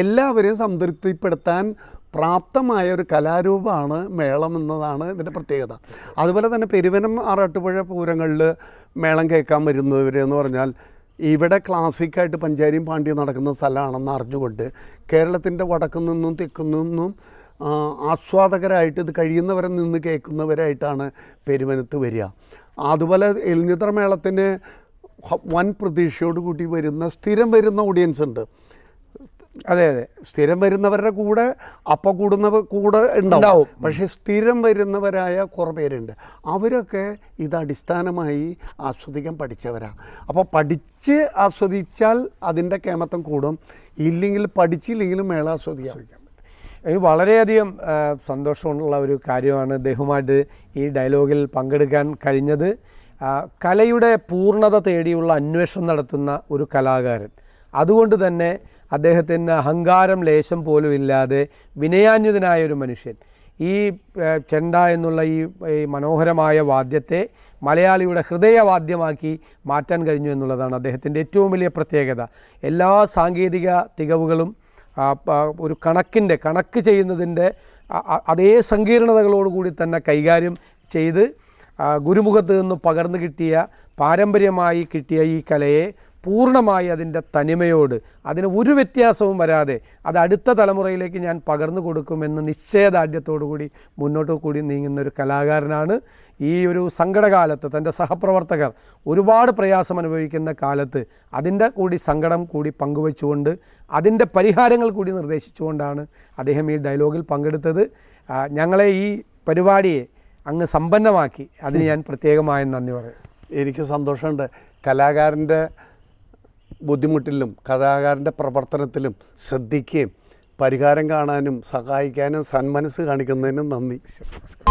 എല്ലാവരെയും സംതൃപ്തിപ്പെടുത്താൻ പ്രാപ്തമായ ഒരു കലാരൂപമാണ് മേളം എന്നതാണ് ഇതിൻ്റെ പ്രത്യേകത അതുപോലെ തന്നെ പെരുവനം ആറാട്ടുപുഴ പൂരങ്ങളിൽ മേളം കേൾക്കാൻ വരുന്നവരെന്ന് പറഞ്ഞാൽ ഇവിടെ ക്ലാസിക്കായിട്ട് പഞ്ചാരിയും പാണ്ഡ്യം നടക്കുന്ന സ്ഥലമാണെന്ന് അറിഞ്ഞുകൊണ്ട് കേരളത്തിൻ്റെ വടക്കു നിന്നും തെക്കു നിന്നും ആസ്വാദകരായിട്ട് ഇത് കഴിയുന്നവരെ നിന്ന് കേൾക്കുന്നവരായിട്ടാണ് പെരുമനത്ത് വരിക അതുപോലെ എൽഞ്ഞിത്ര മേളത്തിന് വൻ പ്രതീക്ഷയോട് കൂടി വരുന്ന സ്ഥിരം വരുന്ന ഓഡിയൻസ് ഉണ്ട് അതെ അതെ സ്ഥിരം വരുന്നവരുടെ കൂടെ അപ്പം കൂടുന്നവർ കൂടെ ഉണ്ടാവും പക്ഷേ സ്ഥിരം വരുന്നവരായ കുറേ പേരുണ്ട് അവരൊക്കെ ഇത് അടിസ്ഥാനമായി ആസ്വദിക്കാൻ പഠിച്ചവരാണ് അപ്പോൾ പഠിച്ച് ആസ്വദിച്ചാൽ അതിൻ്റെ കേമത്തം കൂടും ഇല്ലെങ്കിൽ പഠിച്ചില്ലെങ്കിലും മേള ആസ്വദിക്കാൻ പറ്റും വളരെയധികം സന്തോഷമുള്ള ഒരു കാര്യമാണ് ഇദ്ദേഹവുമായിട്ട് ഈ ഡയലോഗിൽ പങ്കെടുക്കാൻ കഴിഞ്ഞത് കലയുടെ പൂർണ്ണത തേടിയുള്ള അന്വേഷണം നടത്തുന്ന ഒരു കലാകാരൻ അതുകൊണ്ട് തന്നെ അദ്ദേഹത്തിന് അഹങ്കാരം ലേശം പോലും ഇല്ലാതെ വിനയാന്യതനായ ഒരു മനുഷ്യൻ ഈ ചെണ്ട എന്നുള്ള ഈ മനോഹരമായ വാദ്യത്തെ മലയാളിയുടെ ഹൃദയവാദ്യമാക്കി മാറ്റാൻ കഴിഞ്ഞു എന്നുള്ളതാണ് അദ്ദേഹത്തിൻ്റെ ഏറ്റവും വലിയ പ്രത്യേകത എല്ലാ സാങ്കേതിക തികവുകളും ഒരു കണക്കിൻ്റെ കണക്ക് ചെയ്യുന്നതിൻ്റെ അതേ സങ്കീർണതകളോടുകൂടി തന്നെ കൈകാര്യം ചെയ്ത് ഗുരുമുഖത്ത് നിന്ന് പകർന്നു കിട്ടിയ പാരമ്പര്യമായി കിട്ടിയ ഈ കലയെ പൂർണ്ണമായി അതിൻ്റെ തനിമയോട് അതിന് ഒരു വ്യത്യാസവും വരാതെ അത് അടുത്ത തലമുറയിലേക്ക് ഞാൻ പകർന്നു കൊടുക്കുമെന്ന് നിശ്ചയദാർഢ്യത്തോടുകൂടി മുന്നോട്ട് കൂടി നീങ്ങുന്ന ഒരു കലാകാരനാണ് ഈ ഒരു സങ്കടകാലത്ത് തൻ്റെ സഹപ്രവർത്തകർ ഒരുപാട് പ്രയാസം അനുഭവിക്കുന്ന കാലത്ത് അതിൻ്റെ കൂടി സങ്കടം കൂടി പങ്കുവച്ചുകൊണ്ട് അതിൻ്റെ പരിഹാരങ്ങൾ കൂടി നിർദ്ദേശിച്ചുകൊണ്ടാണ് അദ്ദേഹം ഈ ഡയലോഗിൽ പങ്കെടുത്തത് ഞങ്ങളെ ഈ പരിപാടിയെ അങ്ങ് സമ്പന്നമാക്കി അതിന് ഞാൻ പ്രത്യേകമായ നന്ദി പറയും എനിക്ക് സന്തോഷമുണ്ട് കലാകാരൻ്റെ ബുദ്ധിമുട്ടിലും കഥാകാരൻ്റെ പ്രവർത്തനത്തിലും ശ്രദ്ധിക്കുകയും പരിഹാരം കാണാനും സഹായിക്കാനും സന്മനസ് കാണിക്കുന്നതിനും നന്ദി